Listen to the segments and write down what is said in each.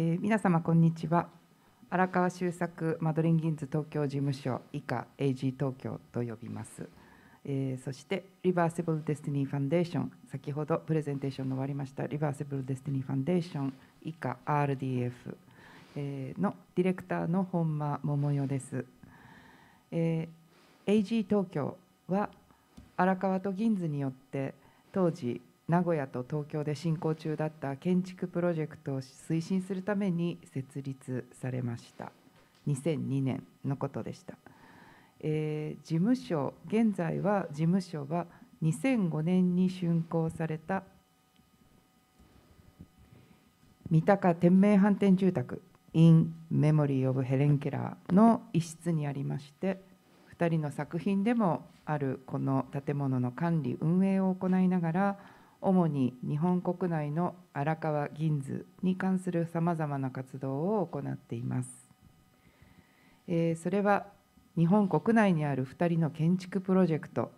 えー、皆様こんにちは荒川修作マドリンギンズ東京事務所以下 AG 東京と呼びます、えー、そしてリバーセブル・デスティニー・ファンデーション先ほどプレゼンテーションの終わりましたリバーセブル・デスティニー・ファンデーション以下 RDF のディレクターの本間桃代です、えー、AG 東京は荒川と銀座によって当時名古屋と東京で進行中だった建築プロジェクトを推進するために設立されました2002年のことでした、えー、事務所現在は事務所は2005年に竣工された三鷹天明飯店住宅 In Memory of Helen Keller の一室にありまして2人の作品でもあるこの建物の管理運営を行いながら主に日本国内の荒川銀図に関するさまざまな活動を行っています。えー、それは日本国内にある2人の建築プロジェクト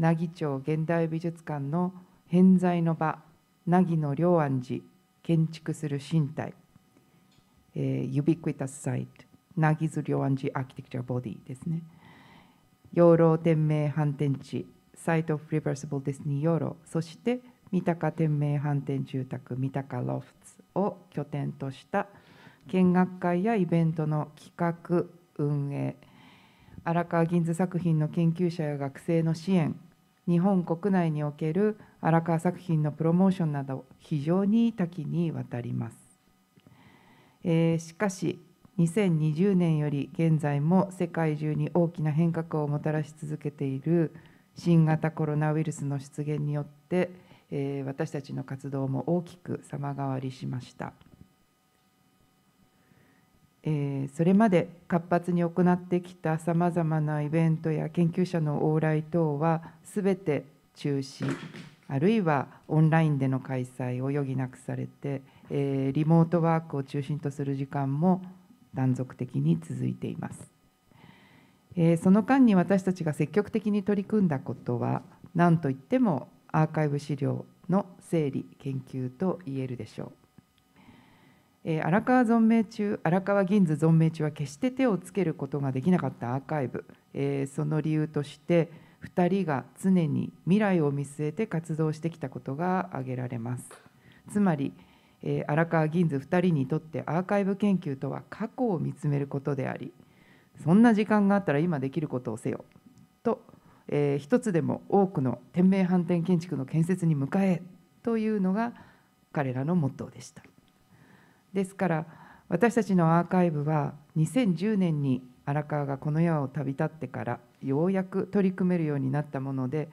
奈義町現代美術館の偏在の場奈義の良安寺建築する身体、えー、Ubiquitous Site 奈義図良安寺アーキテクチャボディですね養老天明反転地サイト・オフ・リバーシブル・ディスニー・養老そして「三鷹天名飯店住宅三鷹ロフツを拠点とした見学会やイベントの企画運営荒川銀図作品の研究者や学生の支援日本国内における荒川作品のプロモーションなど非常に多岐にわたります、えー、しかし2020年より現在も世界中に大きな変革をもたらし続けている新型コロナウイルスの出現によってえー、私たちの活動も大きく様変わりしました、えー、それまで活発に行ってきたさまざまなイベントや研究者の往来等はすべて中止あるいはオンラインでの開催を余儀なくされて、えー、リモートワークを中心とする時間も断続的に続いています、えー、その間に私たちが積極的に取り組んだことは何といってもアーカイブ資料の整理研究と言えるでしょう、えー、荒川存命中荒川銀図存命中は決して手をつけることができなかったアーカイブ、えー、その理由として2人が常に未来を見据えて活動してきたことが挙げられますつまり、えー、荒川銀図2人にとってアーカイブ研究とは過去を見つめることでありそんな時間があったら今できることをせよとえ一つでも多くの天命反転建築の建設に迎えというのが彼らのモットーでした。ですから私たちのアーカイブは2010年に荒川がこの世を旅立ってからようやく取り組めるようになったもので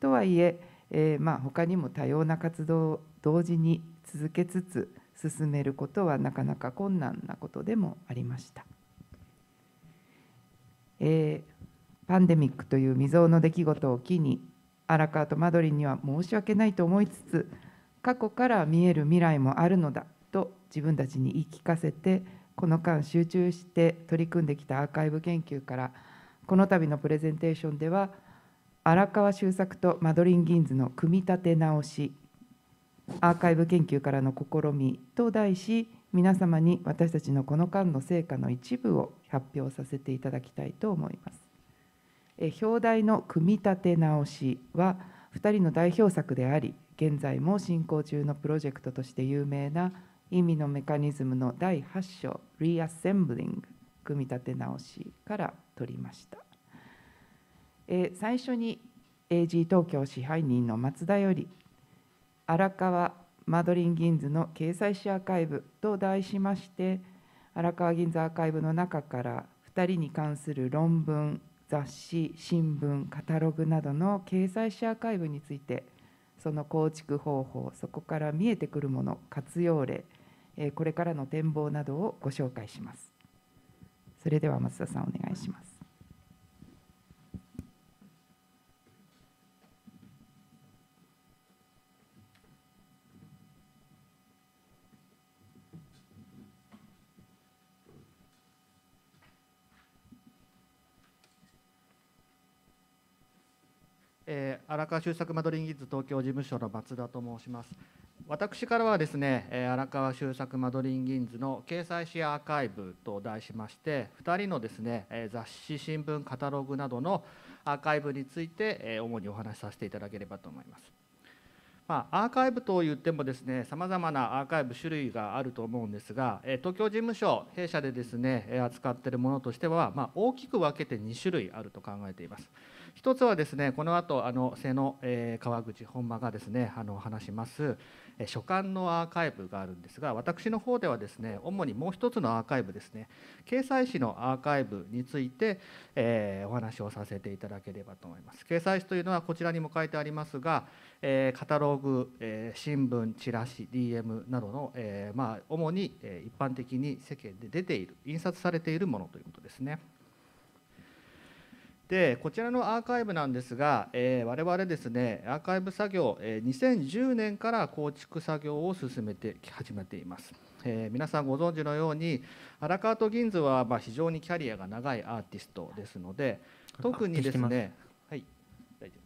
とはいええー、まあ他にも多様な活動を同時に続けつつ進めることはなかなか困難なことでもありました。えーパンデミックという未曾有の出来事を機に荒川とマドリンには申し訳ないと思いつつ過去から見える未来もあるのだと自分たちに言い聞かせてこの間集中して取り組んできたアーカイブ研究からこの度のプレゼンテーションでは荒川周作とマドリン・ギンズの組み立て直しアーカイブ研究からの試みと題し皆様に私たちのこの間の成果の一部を発表させていただきたいと思います。表題の組み立て直しは2人の代表作であり現在も進行中のプロジェクトとして有名な意味のメカニズムの第8章「リアセンブリング」組み立て直しから取りました、えー、最初に AG 東京支配人の松田より荒川マドリンギンズの掲載誌アーカイブと題しまして荒川銀座アーカイブの中から2人に関する論文雑誌新聞カタログなどの経済誌アーカイブについてその構築方法そこから見えてくるもの活用例これからの展望などをご紹介しますそれでは松田さんお願いしますえー、荒川修作マドリンギッズ東京事務所の松田と申します私からはですね、えー、荒川修作マドリンギンズの掲載誌アーカイブと題しまして2人のですね、えー、雑誌新聞カタログなどのアーカイブについて、えー、主にお話しさせていただければと思います、まあ、アーカイブといってもですねさまざまなアーカイブ種類があると思うんですが、えー、東京事務所弊社でですね扱っているものとしては、まあ、大きく分けて2種類あると考えています一つはですねこの後あの瀬野、えー、川口本間がですねあの話します書簡のアーカイブがあるんですが私の方ではですね主にもう一つのアーカイブですね掲載誌のアーカイブについて、えー、お話をさせていただければと思います掲載誌というのはこちらにも書いてありますが、えー、カタログ、えー、新聞チラシ DM などの、えー、まあ主に一般的に世間で出ている印刷されているものということですね。でこちらのアーカイブなんですが、えー、我々ですねアーカイブ作業、えー、2010年から構築作業を進めてき始めています、えー、皆さんご存知のように荒川と銀ト・はまあ非常にキャリアが長いアーティストですので特にですねはい大丈夫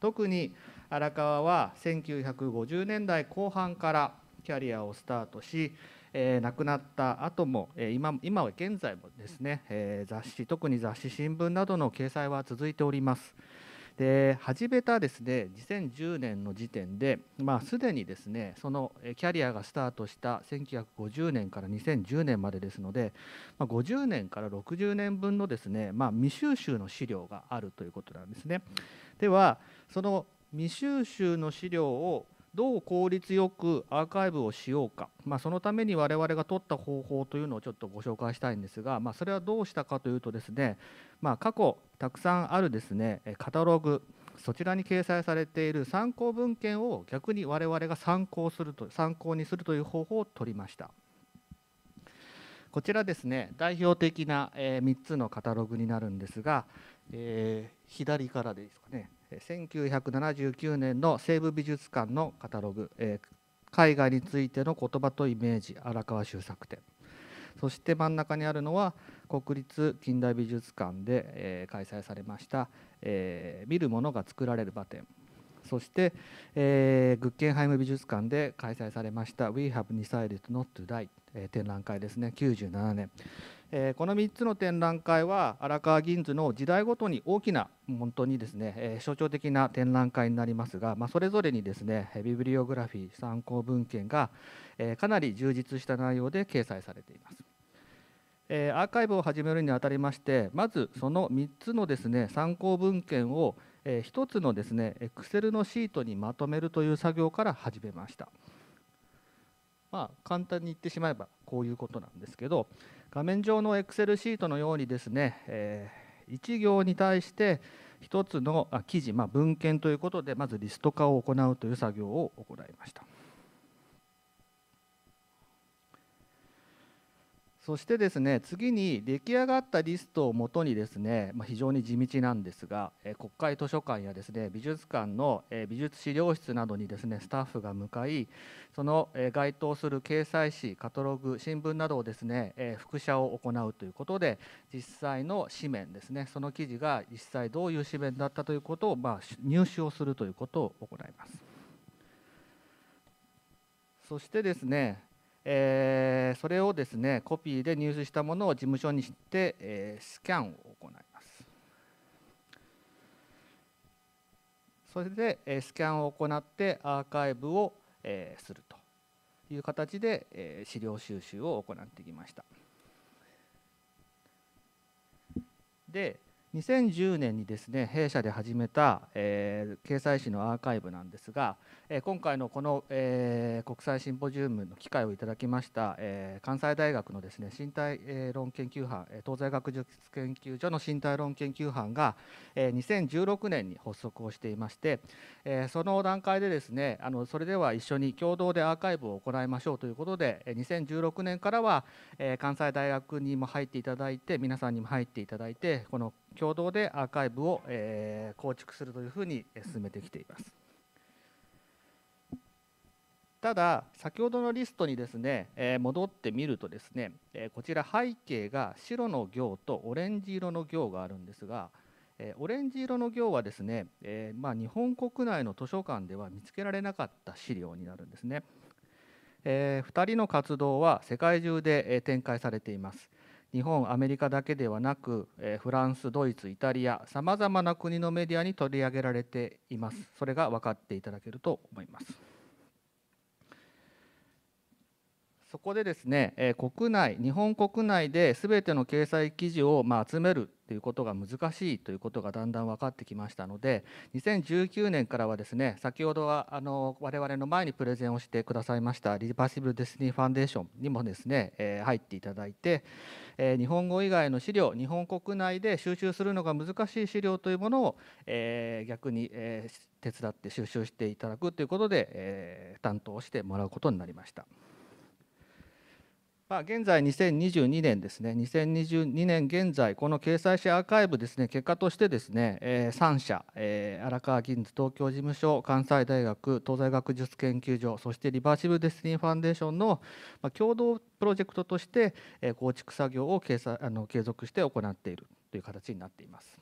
特に荒川は1950年代後半からキャリアをスタートしえー、亡くなった後も、えー、今今は現在もですね、えー、雑誌特に雑誌新聞などの掲載は続いております。で始めたですね2010年の時点で、まあ、すでにですねそのキャリアがスタートした1950年から2010年までですので、まあ、50年から60年分のですね、まあ、未収集の資料があるということなんですね。ではその未収集の資料をどう効率よくアーカイブをしようか、まあ、そのために我々が取った方法というのをちょっとご紹介したいんですが、まあ、それはどうしたかというとですね、まあ、過去たくさんあるですねカタログそちらに掲載されている参考文献を逆に我々が参考すると参考にするという方法を取りました。こちらですね代表的な3つのカタログになるんですが、えー、左からでいいですかね1979年の西部美術館のカタログ、えー、についての言葉とイメージ荒川修作展そして真ん中にあるのは国立近代美術館で、えー、開催されました、えー、見るものが作られる場展そして、えー、グッケンハイム美術館で開催されました We Have Decided Not to Die、えー、展覧会ですね97年えこの3つの展覧会は荒川銀図の時代ごとに大きな本当にですね、え象徴的な展覧会になりますが、まそれぞれにですねビブリオグラフィー参考文献が、えかなり充実した内容で掲載されています。えアーカイブを始めるにあたりましてまずその3つのですね参考文献を、え1つのですね Excel のシートにまとめるという作業から始めました。まあ、簡単に言ってしまえばこういうことなんですけど、画面上の Excel シートのようにですね、えー、1行に対して1つの記事、まあ、文献ということでまずリスト化を行うという作業を行いました。そしてですね次に出来上がったリストをもとにですね、まあ、非常に地道なんですが、え国会図書館やですね美術館の、え美術資料室などにですねスタッフが向かいその、え該当する掲載誌カタログ新聞などをですね、え複写を行うということで実際の紙面ですねその記事が実際どういう紙面だったということを、まあ、入手をするということを行います。そしてですねえー、それをですねコピーで入手したものを事務所にして、えー、スキャンを行いますそれで、えー、スキャンを行ってアーカイブを、えー、するという形で、えー、資料収集を行ってきましたで、2010年にですね弊社で始めた、えー、掲載誌のアーカイブなんですが、えー、今回のこの、えー、国際シンポジウムの機会をいただきました、え関西大学のですね身体論研究班東西学術研究所の身体論研究班が、え2016年に発足をしていまして、えその段階でですねあのそれでは一緒に共同でアーカイブを行いましょうということで2016年からは、え関西大学にも入っていただいて皆さんにも入っていただいてこの共同でアーカイブを、えー、構築するというふうに進めてきています。ただ先ほどのリストにですね、えー、戻ってみるとですね、えー、こちら背景が白の行とオレンジ色の行があるんですが、えー、オレンジ色の行はですね、えまあ、日本国内の図書館では見つけられなかった資料になるんですね、え2人の活動は世界中で展開されています日本アメリカだけではなくフランスドイツイタリアさまざまな国のメディアに取り上げられていますそれが分かっていただけると思います。そこでですね、え国内、日本国内で全ての掲載記事をま集めるということが難しいということがだんだん分かってきましたので、2019年からはですね、先ほどはあの我々の前にプレゼンをしてくださいましたリバーシブル・デスニー・ファンデーションにもですね、え入っていただいて、え日本語以外の資料、日本国内で収集するのが難しい資料というものを、え逆に、え手伝って収集していただくということで、え担当してもらうことになりました。まあ、現在2022年ですね2022年現在この掲載誌アーカイブですね結果としてですね、え3社、え荒川銀図東京事務所関西大学東西学術研究所そしてリバーシブ・デスティン・ファンデーションの、まあ、共同プロジェクトとして、え構築作業を継あの継続して行っているという形になっています。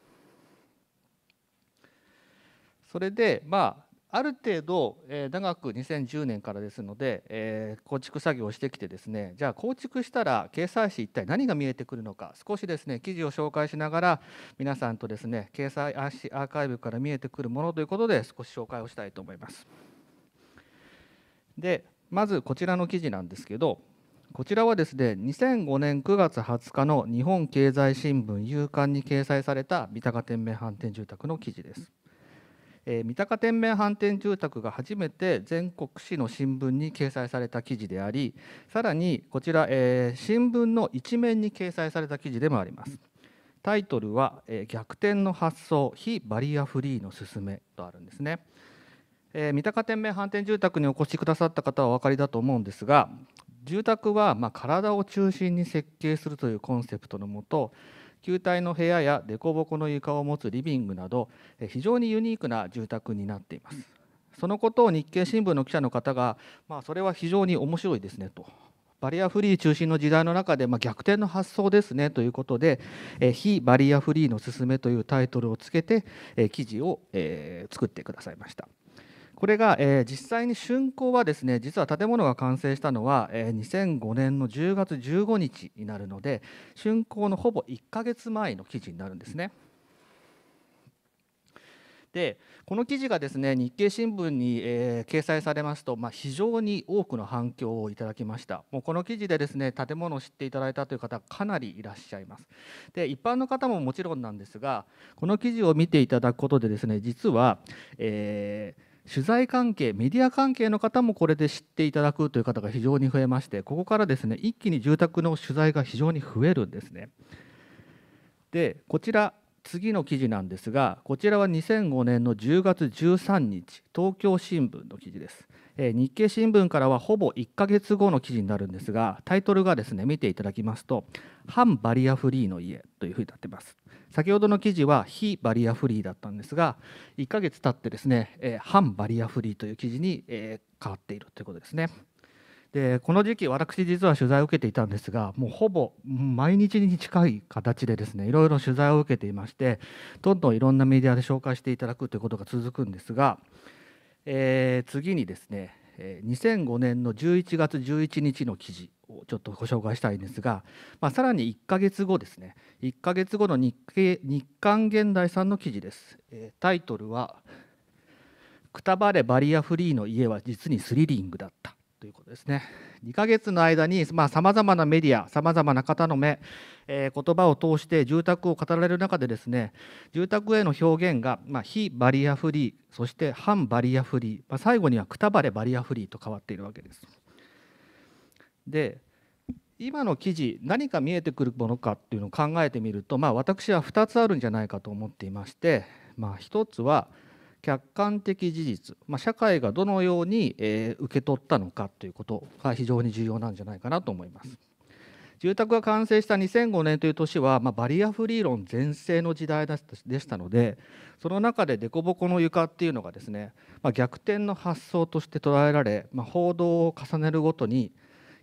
それでまあある程度、えー、長く2010年からですので、えー、構築作業をしてきてですねじゃあ構築したら掲載誌一体何が見えてくるのか少しですね記事を紹介しながら皆さんとですね掲載誌アーカイブから見えてくるものということで少し紹介をしたいと思います。でまずこちらの記事なんですけどこちらはですね2005年9月20日の日本経済新聞夕刊に掲載された三鷹天明飯店住宅の記事です。えー、三鷹店面反転住宅が初めて全国紙の新聞に掲載された記事でありさらにこちら、えー、新聞の一面に掲載された記事でもありますタイトルは「えー、逆転の発想非バリアフリーの勧め」とあるんですね、えー、三鷹店面反転住宅にお越しくださった方はお分かりだと思うんですが住宅はま体を中心に設計するというコンセプトのもと球体の部屋や凸凹の床を持つリビングなど非常にユニークな住宅になっていますそのことを日経新聞の記者の方が、まあ、それは非常に面白いですねとバリアフリー中心の時代の中で、まあ、逆転の発想ですねということで「非バリアフリーの勧め」というタイトルをつけて記事を作ってくださいました。これが、えー、実際に竣工はですね実は建物が完成したのは、えー、2005年の10月15日になるので竣工のほぼ1か月前の記事になるんですね。でこの記事がですね日経新聞に、えー、掲載されますと、まあ、非常に多くの反響をいただきましたもうこの記事でですね建物を知っていただいたという方かなりいらっしゃいますで一般の方ももちろんなんですがこの記事を見ていただくことでですね実は、えー取材関係メディア関係の方もこれで知っていただくという方が非常に増えましてここからですね一気に住宅の取材が非常に増えるんですね。でこちら次の記事なんですがこちらは2005年の10月13日東京新聞の記事です。え日経新聞からはほぼ1ヶ月後の記事になるんですがタイトルがですね見ていただきますと「反バリアフリーの家」というふうになってます。先ほどの記事は非バリアフリーだったんですが1ヶ月経ってですね、え反バリアフリーという記事に、え変わっているということですね。でこの時期私実は取材を受けていたんですがもうほぼ毎日に近い形でですねいろいろ取材を受けていましてどんどんいろんなメディアで紹介していただくということが続くんですが、えー、次にですねえ2005年の11月11日の記事をちょっとご紹介したいんですが、まあ、さらに1か月後ですね1か月後の日経日刊現代さんの記事です、えタイトルは「くたばれバリアフリーの家は実にスリリングだった」ということですね。2ヶ月の間にさまざ、まなメディアさまざまな方の目、えー、言葉を通して住宅を語られる中でですね住宅への表現が、まあ、非バリアフリーそして反バリアフリー、まあ、最後にはくたばれバリアフリーと変わっているわけです。で今の記事何か見えてくるものかっていうのを考えてみると、まあ、私は2つあるんじゃないかと思っていまして、まあ、1つは「客観的事実、まあ、社会がどのように、えー、受け取ったのかということが非常に重要なんじゃないかなと思います。住宅が完成した2005年という年は、まあ、バリアフリー論全盛の時代でしたのでその中で凸凹の床っていうのがですね、まあ、逆転の発想として捉えられ、まあ、報道を重ねるごとに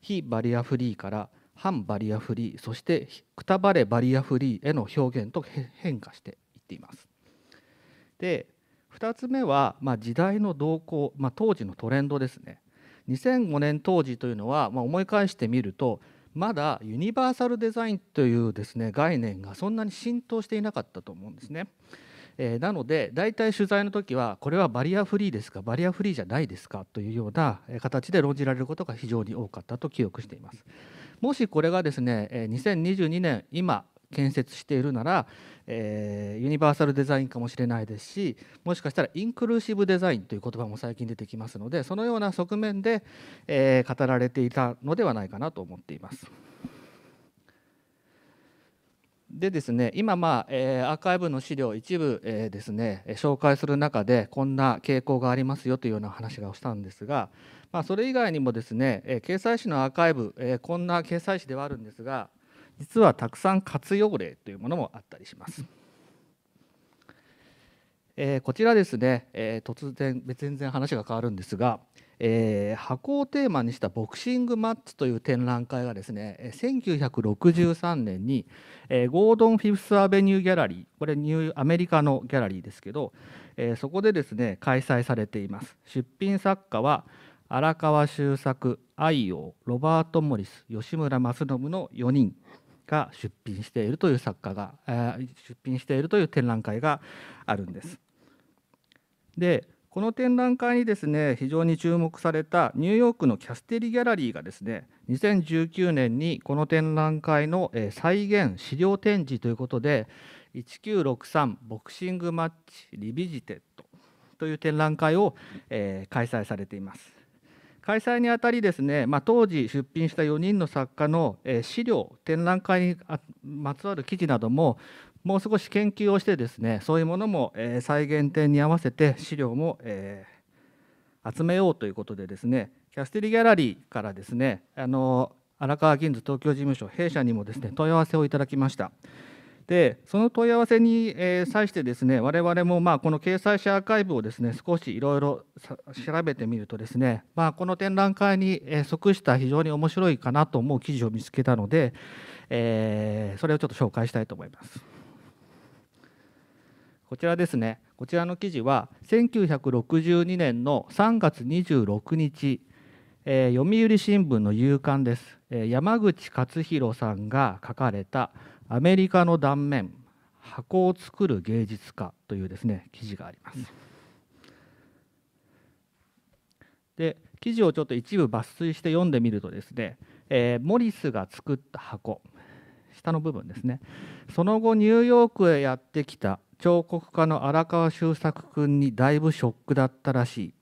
非バリアフリーから反バリアフリーそしてくたばれバリアフリーへの表現と変化していっています。で2つ目は、まあ、時代の動向、まあ、当時のトレンドですね2005年当時というのは、まあ、思い返してみるとまだユニバーサルデザインというですね概念がそんなに浸透していなかったと思うんですね。えー、なので大体取材の時はこれはバリアフリーですかバリアフリーじゃないですかというような形で論じられることが非常に多かったと記憶しています。もしこれがですね2022年今建設しているなら、えー、ユニバーサルデザインかもしれないですしもしかしたらインクルーシブデザインという言葉も最近出てきますのでそのような側面で、えー、語られていたのではないかなと思っています。でですね今、まあえー、アーカイブの資料一部、えー、ですね紹介する中でこんな傾向がありますよというような話がしたんですが、まあ、それ以外にもですね、え掲載誌のアーカイブ、えこんな掲載誌ではあるんですが、実はたくさん活用例というものもあったりします。えー、こちらですね、えー、突然全然話が変わるんですが、えー、箱をテーマにしたボクシングマッチという展覧会がですね1963年に、えー、ゴードン・フィフス・アベニュー・ギャラリーこれニューアメリカのギャラリーですけど、えー、そこでですね開催されています出品作家は荒川周作愛用ロバート・モリス吉村正信の4人が出品しているという作家が、えー、出品しているという展覧会があるんです。でこの展覧会にですね非常に注目されたニューヨークのキャステリギャラリーがですね2019年にこの展覧会の再現資料展示ということで1963ボクシングマッチリビジテッドという展覧会を開催されています。開催にあたりですね、まあ、当時出品した4人の作家の資料展覧会にまつわる記事などももう少し研究をしてですねそういうものも再現展に合わせて資料も集めようということでですねキャステリギャラリーからですねあの荒川銀座東京事務所弊社にもですね問い合わせをいただきました。でその問い合わせに、えー、際してですね我々もまあこの掲載者アーカイブをですね少しいろいろ調べてみるとですね、まあ、この展覧会に即した非常に面白いかなと思う記事を見つけたので、えー、それをちょっと紹介したいと思います。こちらですねこちらの記事は1962年の3月26日、えー、読売新聞の夕刊です、えー、山口勝弘さんが書かれた「アメリカの断面箱を作る芸術家というですね記事があります。で記事をちょっと一部抜粋して読んでみるとですね、えー、モリスが作った箱下の部分ですねその後ニューヨークへやってきた彫刻家の荒川修作君にだいぶショックだったらしい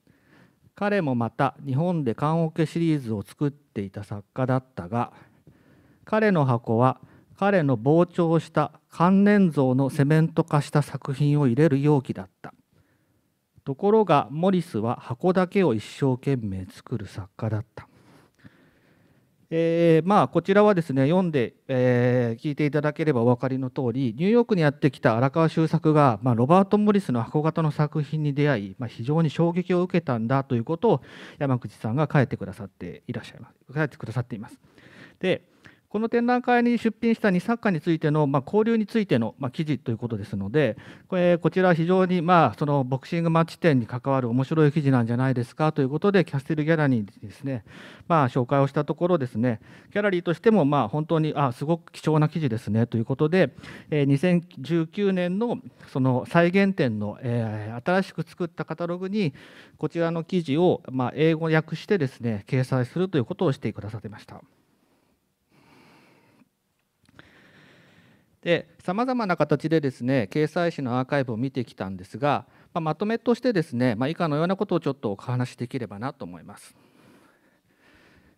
彼もまた日本で棺桶シリーズを作っていた作家だったが彼の箱は「彼の膨張した関連像のセメント化した作品を入れる容器だったところがモリスは箱だけを一生懸命作る作家だったえー、まあこちらはですね読んで、えー、聞いていただければお分かりの通りニューヨークにやってきた荒川周作が、まあ、ロバート・モリスの箱型の作品に出会い、まあ、非常に衝撃を受けたんだということを山口さんが書いてくださっていらっしゃいます書いてくださっています。でこの展覧会に出品した2作家についての、まあ、交流についての、まあ、記事ということですので、これこちら、非常に、まあ、そのボクシングマッチ展に関わる面白い記事なんじゃないですかということで、キャステルギャラリーにですね、まあ、紹介をしたところ、ですねギャラリーとしても、まあ、本当にあすごく貴重な記事ですねということで、えー、2019年のその再現展の、えー、新しく作ったカタログに、こちらの記事を、まあ、英語訳してですね掲載するということをしてくださってました。でさまざまな形でですね掲載誌のアーカイブを見てきたんですが、まあ、まとめとしてですね、まあ、以下のようなことをちょっとお話しできればなと思います。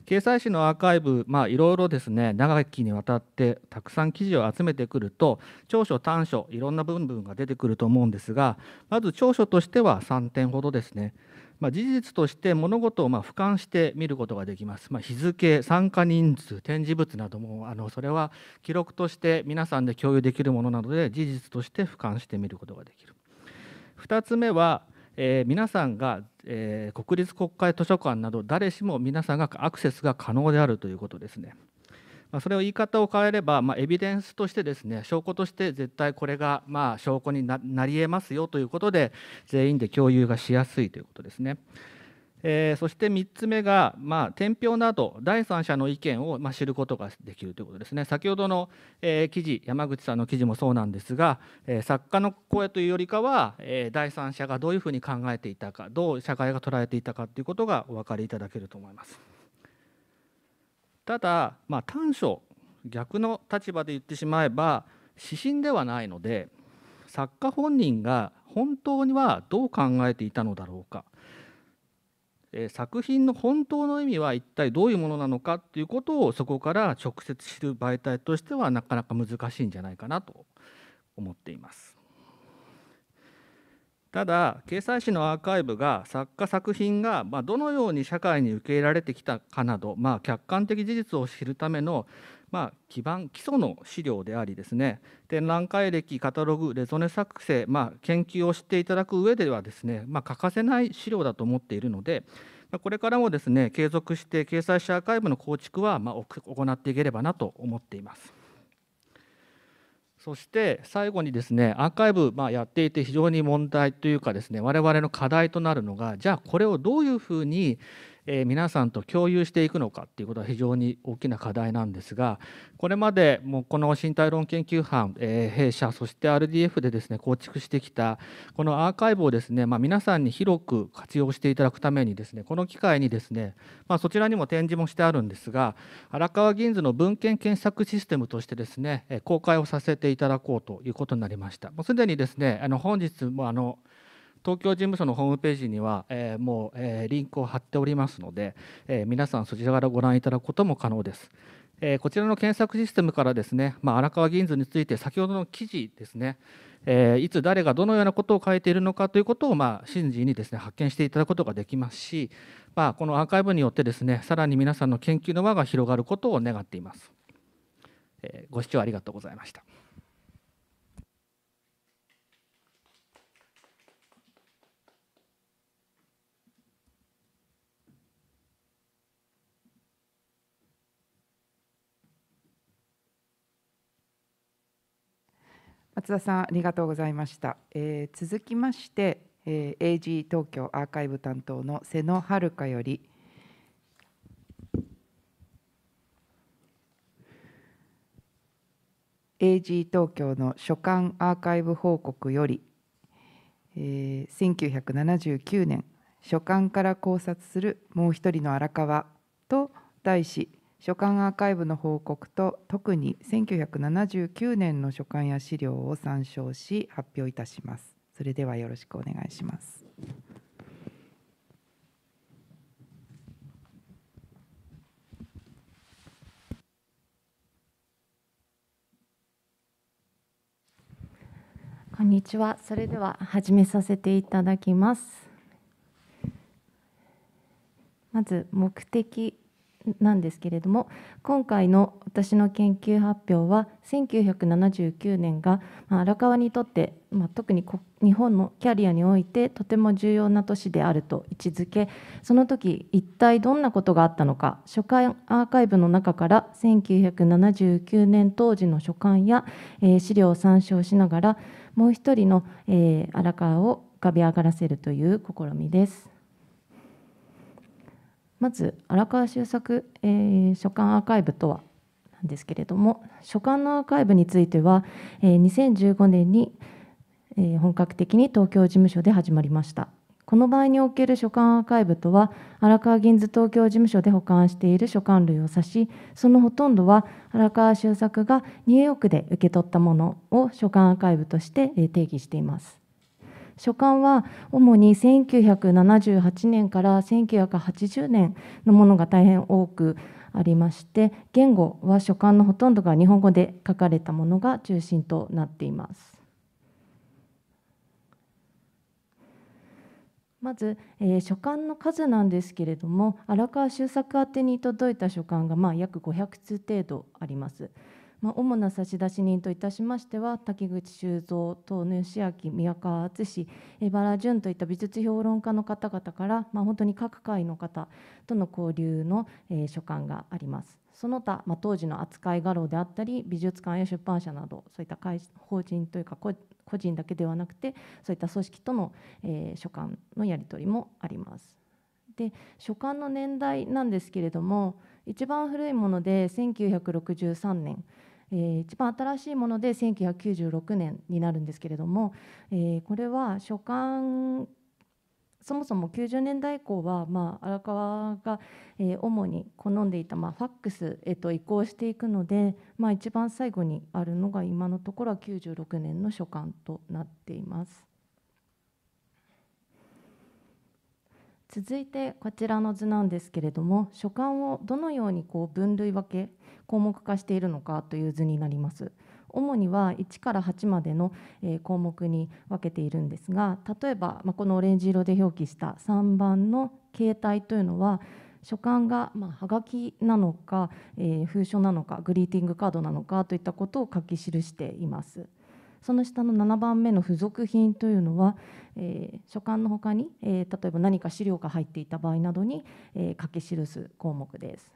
掲載誌のアーカイブ、まあ、いろいろですね長きにわたってたくさん記事を集めてくると長所短所いろんな部分が出てくると思うんですがまず長所としては3点ほどですねまあ、事実として物事をまあ俯瞰して見ることができます、まあ、日付参加人数展示物などもあのそれは記録として皆さんで共有できるものなので事実として俯瞰して見ることができる2つ目は、えー、皆さんが、えー、国立国会図書館など誰しも皆さんがアクセスが可能であるということですね。まあ、それを言い方を変えれば、まあ、エビデンスとしてですね証拠として絶対これがまあ証拠になりえますよということで全員で共有がしやすいということですね。えー、そして3つ目が、まあ、天平など第三者の意見を、まあ、知ることができるということですね先ほどの、えー、記事山口さんの記事もそうなんですが、えー、作家の声というよりかは、え第三者がどういうふうに考えていたかどう社会が捉えていたかということがお分かりいただけると思います。ただ、まあ、短所逆の立場で言ってしまえば指針ではないので作家本人が本当にはどう考えていたのだろうか、え作品の本当の意味は一体どういうものなのかっていうことをそこから直接知る媒体としてはなかなか難しいんじゃないかなと思っています。ただ掲載誌のアーカイブが作家作品が、まどのように社会に受け入れられてきたかなど、まあ、客観的事実を知るための、ま基盤基礎の資料でありですね展覧会歴カタログレゾネ作成、まあ、研究をしていただく上ではですね、まあ、欠かせない資料だと思っているのでこれからもですね継続して掲載誌アーカイブの構築は、ま行っていければなと思っています。そして最後にですねアーカイブまあやっていて非常に問題というかですね我々の課題となるのがじゃあこれをどういうふうにえ皆さんと共有していくのかっていうことは非常に大きな課題なんですがこれまでもうこの身体論研究班、え弊社そして RDF でですね構築してきたこのアーカイブをですね、ま皆さんに広く活用していただくためにですねこの機会にですね、まそちらにも展示もしてあるんですが荒川銀座の文献検索システムとしてですね公開をさせていただこうということになりました。もうすでにですねあの本日もあの東京事務所のホームページには、えー、もう、えー、リンクを貼っておりますので、えー、皆さんそちらからご覧いただくことも可能です。えー、こちらの検索システムからですね、まあ、荒川銀図について先ほどの記事ですね、えー、いつ誰がどのようなことを書いているのかということを、まあ、瞬時にですね発見していただくことができますし、まあ、このアーカイブによってですねさらに皆さんの研究の輪が広がることを願っています。えー、ご視聴ありがとうございました。松田さんありがとうございました、えー、続きまして、えー、AG 東京アーカイブ担当の瀬野遥より「AG 東京の書簡アーカイブ報告より、えー、1979年書簡から考察するもう一人の荒川」と題し書簡アーカイブの報告と特に1979年の書簡や資料を参照し発表いたします。それではよろしくお願いします。こんにちは。それでは始めさせていただきます。まず目的なんですけれども今回の私の研究発表は1979年が、まあ、荒川にとって、まあ、特に日本のキャリアにおいてとても重要な都市であると位置づけその時一体どんなことがあったのか書簡アーカイブの中から1979年当時の書簡や、えー、資料を参照しながらもう一人の、えー、荒川を浮かび上がらせるという試みです。まず荒川修作、えー、書簡アーカイブとはなんですけれども書簡のアーカイブについては、えー、2015年に、えー、本格的に東京事務所で始まりましたこの場合における書簡アーカイブとは荒川銀図東京事務所で保管している書簡類を指しそのほとんどは荒川修作がニューヨークで受け取ったものを書簡アーカイブとして定義しています書簡は主に1978年から1980年のものが大変多くありまして言語は書簡のほとんどが日本語で書かれたものが中心となっています。まず、えー、書簡の数なんですけれども荒川周作宛に届いた書簡がまあ約500通程度あります。まあ、主な差出人といたしましては滝口修造、東野義明、宮川淳、荏原淳といった美術評論家の方々から、まあ、本当に各界の方との交流の、えー、書簡があります。その他、まあ、当時の扱い画廊であったり美術館や出版社などそういった法人というか個人だけではなくてそういった組織との、えー、書簡のやり取りもあります。で書簡の年代なんですけれども一番古いもので1963年えー、一番新しいもので1996年になるんですけれども、えー、これは書簡そもそも90年代以降は、まあ、荒川が、えー、主に好んでいた、まあ、ファックスへと移行していくので、まあ、一番最後にあるのが今のところは96年の書簡となっています。続いてこちらの図なんですけれども書簡をどのようにこう分類分け項目化しているのかという図になります。主には1から8までの項目に分けているんですが例えば、まこのオレンジ色で表記した3番の携帯というのは書簡が、まはがきなのか、え封書なのかグリーティングカードなのかといったことを書き記しています。その下の7番目の付属品というのは、えー、書簡のほかに、えー、例えば何か資料が入っていた場合などに、えー、書き記す項目です。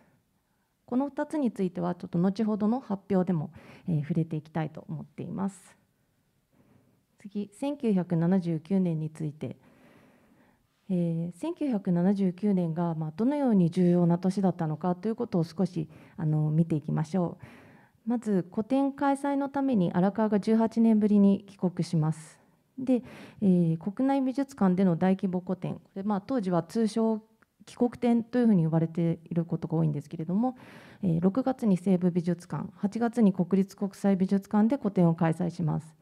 この2つについてはちょっと後ほどの発表でも、えー、触れていきたいと思っています。次1979年について、えー、1979年が、まあ、どのように重要な年だったのかということを少しあの見ていきましょう。まず個展開催のために荒川が18年ぶりに帰国します。で、えー、国内美術館での大規模個展これ、まあ、当時は通称帰国展というふうに呼ばれていることが多いんですけれども、えー、6月に西部美術館8月に国立国際美術館で個展を開催します。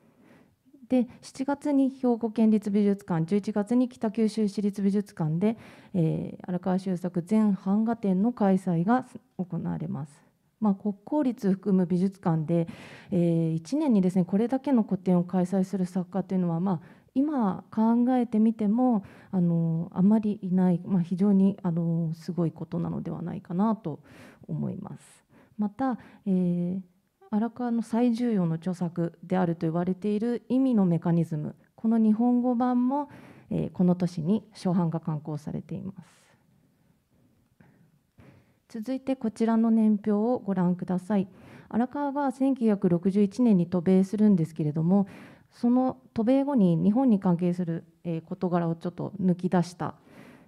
で7月に兵庫県立美術館11月に北九州市立美術館で、えー、荒川修作全版画展の開催が行われます。まあ、国公立含む美術館で、えー、1年にですねこれだけの個展を開催する作家というのは、まあ、今考えてみてもあのあまりいない、まあ、非常にあのすごいことなのではないかなと思います。また、えー、荒川の最重要の著作であると言われている「意味のメカニズム」この日本語版も、えー、この年に初版が刊行されています。続いてこちらの年表をご覧ください。荒川が1961年に渡米するんですけれどもその渡米後に日本に関係する事柄をちょっと抜き出した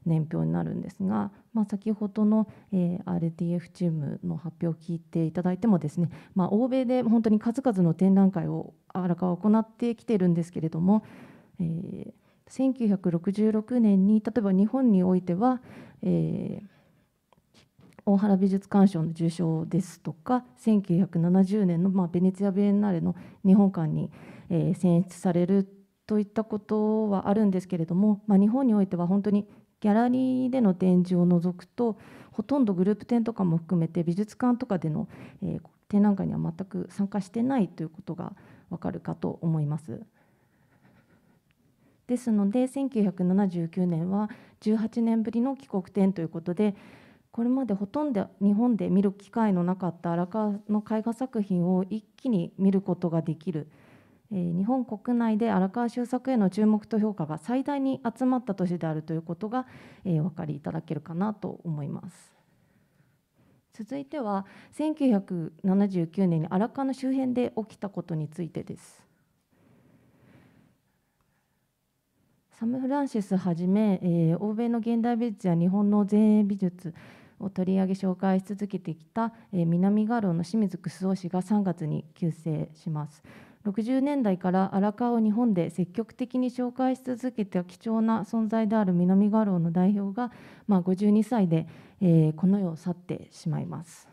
年表になるんですが、まあ、先ほどの RTF チームの発表を聞いていただいてもですね、まあ、欧米で本当に数々の展覧会を荒川は行ってきているんですけれども、えー、1966年に例えば日本においては、えー大原美術館賞の受賞ですとか1970年の、まあ、ベネツィア・ビエンナーレの日本館に、え選出されるといったことはあるんですけれども、まあ、日本においては本当にギャラリーでの展示を除くとほとんどグループ展とかも含めて美術館とかでの、え展覧会には全く参加してないということがわかるかと思います。ですので1979年は18年ぶりの帰国展ということでこれまでほとんど日本で見る機会のなかった荒川の絵画作品を一気に見ることができる、えー、日本国内で荒川修作への注目と評価が最大に集まった年であるということが、えー、お分かりいただけるかなと思います。続いては1979年に荒川の周辺で起きたことについてです。サム・フランシスはじめ、えー、欧米の現代美術や日本の前衛美術を取り上げ紹介し続けてきた、え南画廊の清水楠雄氏が3月に急逝します。60年代から荒川を日本で積極的に紹介し続けた貴重な存在である南画廊の代表が、まあ、52歳で、えこの世を去ってしまいます。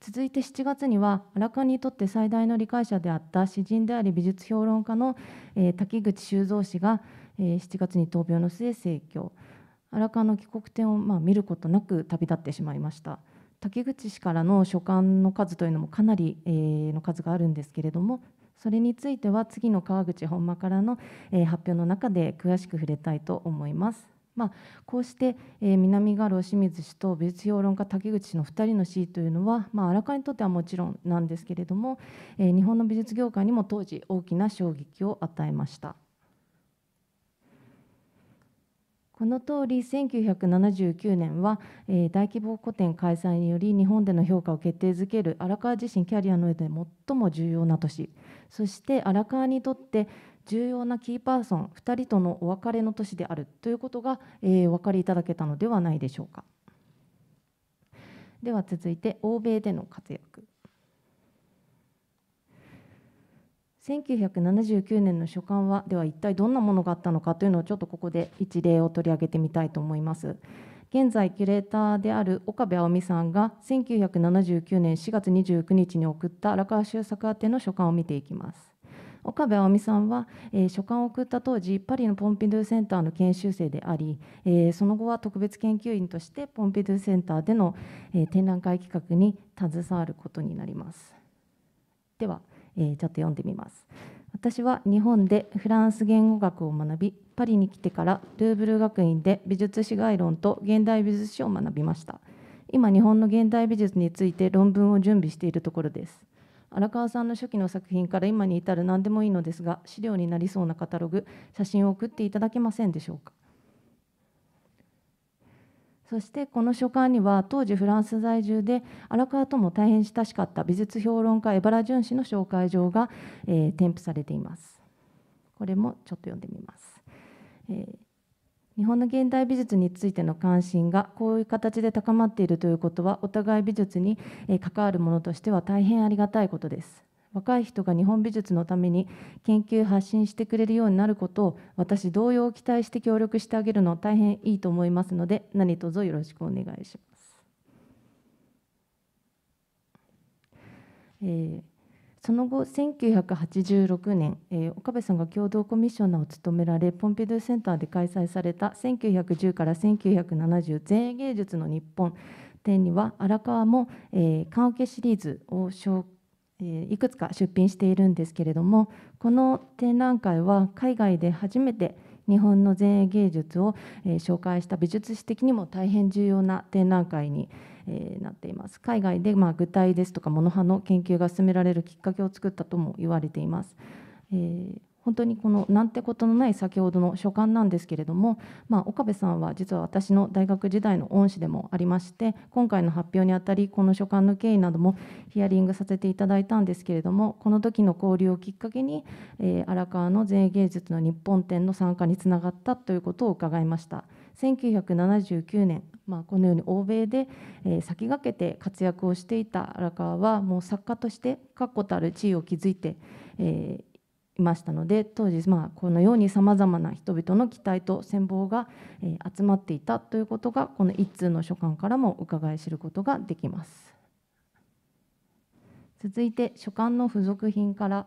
続いて7月には荒川にとって最大の理解者であった詩人であり美術評論家の、え滝口修造氏が、え7月に闘病の末逝去。荒川の帰国展をまあ見ることなく旅立ってしまいました滝口氏からの書簡の数というのもかなり、の数があるんですけれどもそれについては次の川口本間からの、発表の中で詳しく触れたいと思います。まあ、こうして、南ガロ清水氏と美術評論家滝口氏の2人の死というのは、まあ、荒川にとってはもちろんなんですけれども、日本の美術業界にも当時大きな衝撃を与えました。この通り1979年は、え大規模個展開催により日本での評価を決定づける荒川自身キャリアの上で最も重要な年そして荒川にとって重要なキーパーソン2人とのお別れの年であるということが、えお分かりいただけたのではないでしょうかでは続いて欧米での活躍1979年の書簡はでは一体どんなものがあったのかというのをちょっとここで一例を取り上げてみたいと思います。現在キュレーターである岡部あおみさんが1979年4月29日に送った荒川修作宛ての書簡を見ていきます。岡部あおみさんは、えー、書簡を送った当時パリのポンピドゥセンターの研修生であり、えー、その後は特別研究員としてポンピドゥセンターでの、えー、展覧会企画に携わることになります。ではえー、ちょっと読んでみます私は日本でフランス言語学を学びパリに来てからルーブル学院で美術史概論と現代美術史を学びました今日本の現代美術について論文を準備しているところです荒川さんの初期の作品から今に至る何でもいいのですが資料になりそうなカタログ写真を送っていただけませんでしょうかそしてこの書簡には当時フランス在住で荒川とも大変親しかった美術評論家江原淳氏の紹介状が、えー、添付されています。これもちょっと読んでみます。えー日本の現代美術についての関心がこういう形で高まっているということはお互い美術に関わるものとしては大変ありがたいことです若い人が日本美術のために研究発信してくれるようになることを私同様期待して協力してあげるの大変いいと思いますので何卒よろしくお願いします。えー、その後1986年、えー、岡部さんが共同コミッショナーを務められポンピドゥセンターで開催された1910から1970前衛芸術の日本展には荒川も棺桶、オケシリーズを紹介えいくつか出品しているんですけれどもこの展覧会は海外で初めて日本の前衛芸術を、え紹介した美術史的にも大変重要な展覧会に、えなっています海外で、ま具体ですとかモノ派の研究が進められるきっかけを作ったとも言われています、えー本当にこのなんてことのない先ほどの書簡なんですけれども、まあ、岡部さんは実は私の大学時代の恩師でもありまして今回の発表にあたりこの書簡の経緯などもヒアリングさせていただいたんですけれどもこの時の交流をきっかけに、えー、荒川の衛芸術の日本展の参加につながったということを伺いました。1979年、まあ、このように欧米で、え先駆けて活躍をしていた荒川はもう作家として確固たる地位を築いて、えいましたので当時、まあ、このようにさまざまな人々の期待と戦望が、え集まっていたということがこの一通の書簡からも伺い知ることができます続いて書簡の付属品から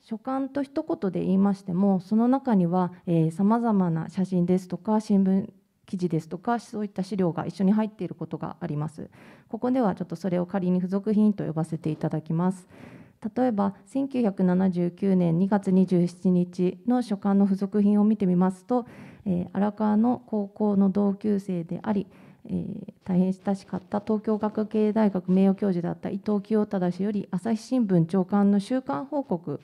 書簡と一言で言いましてもその中にはさまざまな写真ですとか新聞記事ですとかそういった資料が一緒に入っていることがありますここではちょっとそれを仮に付属品と呼ばせていただきます例えば1979年2月27日の書簡の付属品を見てみますと、えー、荒川の高校の同級生であり、えー、大変親しかった東京学芸大学名誉教授だった伊藤清忠氏より朝日新聞長官の週刊報告、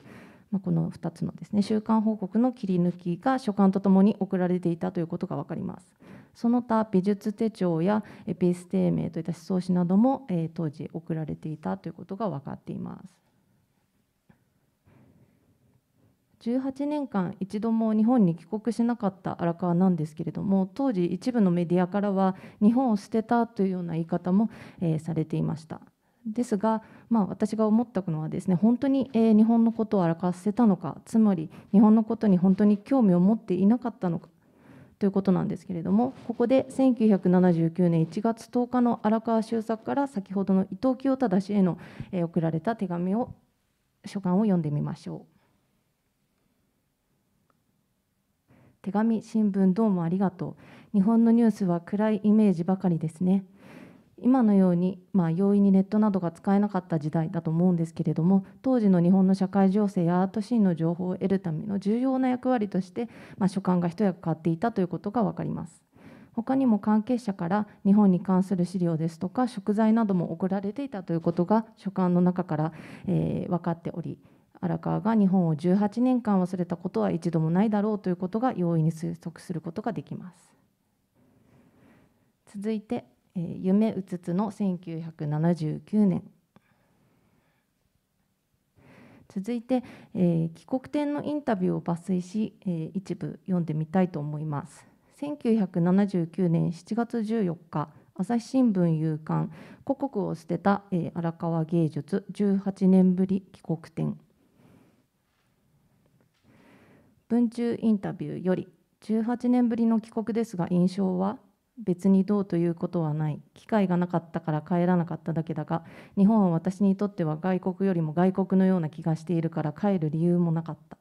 まあ、この2つのですね週刊報告の切り抜きが書簡とともに送られていたということが分かります。その他美術手帳やエピステーメといった思想史なども、えー、当時送られていたということが分かっています。18年間一度も日本に帰国しなかった荒川なんですけれども当時一部のメディアからは日本を捨てたというような言い方も、えー、されていましたですが、まあ、私が思ったのはですね本当に、えー、日本のことを荒川捨てたのかつまり日本のことに本当に興味を持っていなかったのかということなんですけれどもここで1979年1月10日の荒川周作から先ほどの伊藤清忠氏への、えー、送られた手紙を書簡を読んでみましょう。手紙、新聞、どうもありがとう。日本のニュースは暗いイメージばかりですね。今のように、まあ、容易にネットなどが使えなかった時代だと思うんですけれども当時の日本の社会情勢やアートシーンの情報を得るための重要な役割として、まあ、書簡が一役買っていたということが分かります他にも関係者から日本に関する資料ですとか食材なども送られていたということが書簡の中から、えー、分かっており荒川が日本を18年間忘れたことは一度もないだろうということが容易に推測することができます続いて「夢うつつ」の1979年続いて、えー、帰国展のインタビューを抜粋し、えー、一部読んでみたいと思います1979年7月14日朝日新聞夕刊「故国を捨てた、えー、荒川芸術18年ぶり帰国展」文中インタビューより18年ぶりの帰国ですが印象は別にどうということはない機会がなかったから帰らなかっただけだが日本は私にとっては外国よりも外国のような気がしているから帰る理由もなかった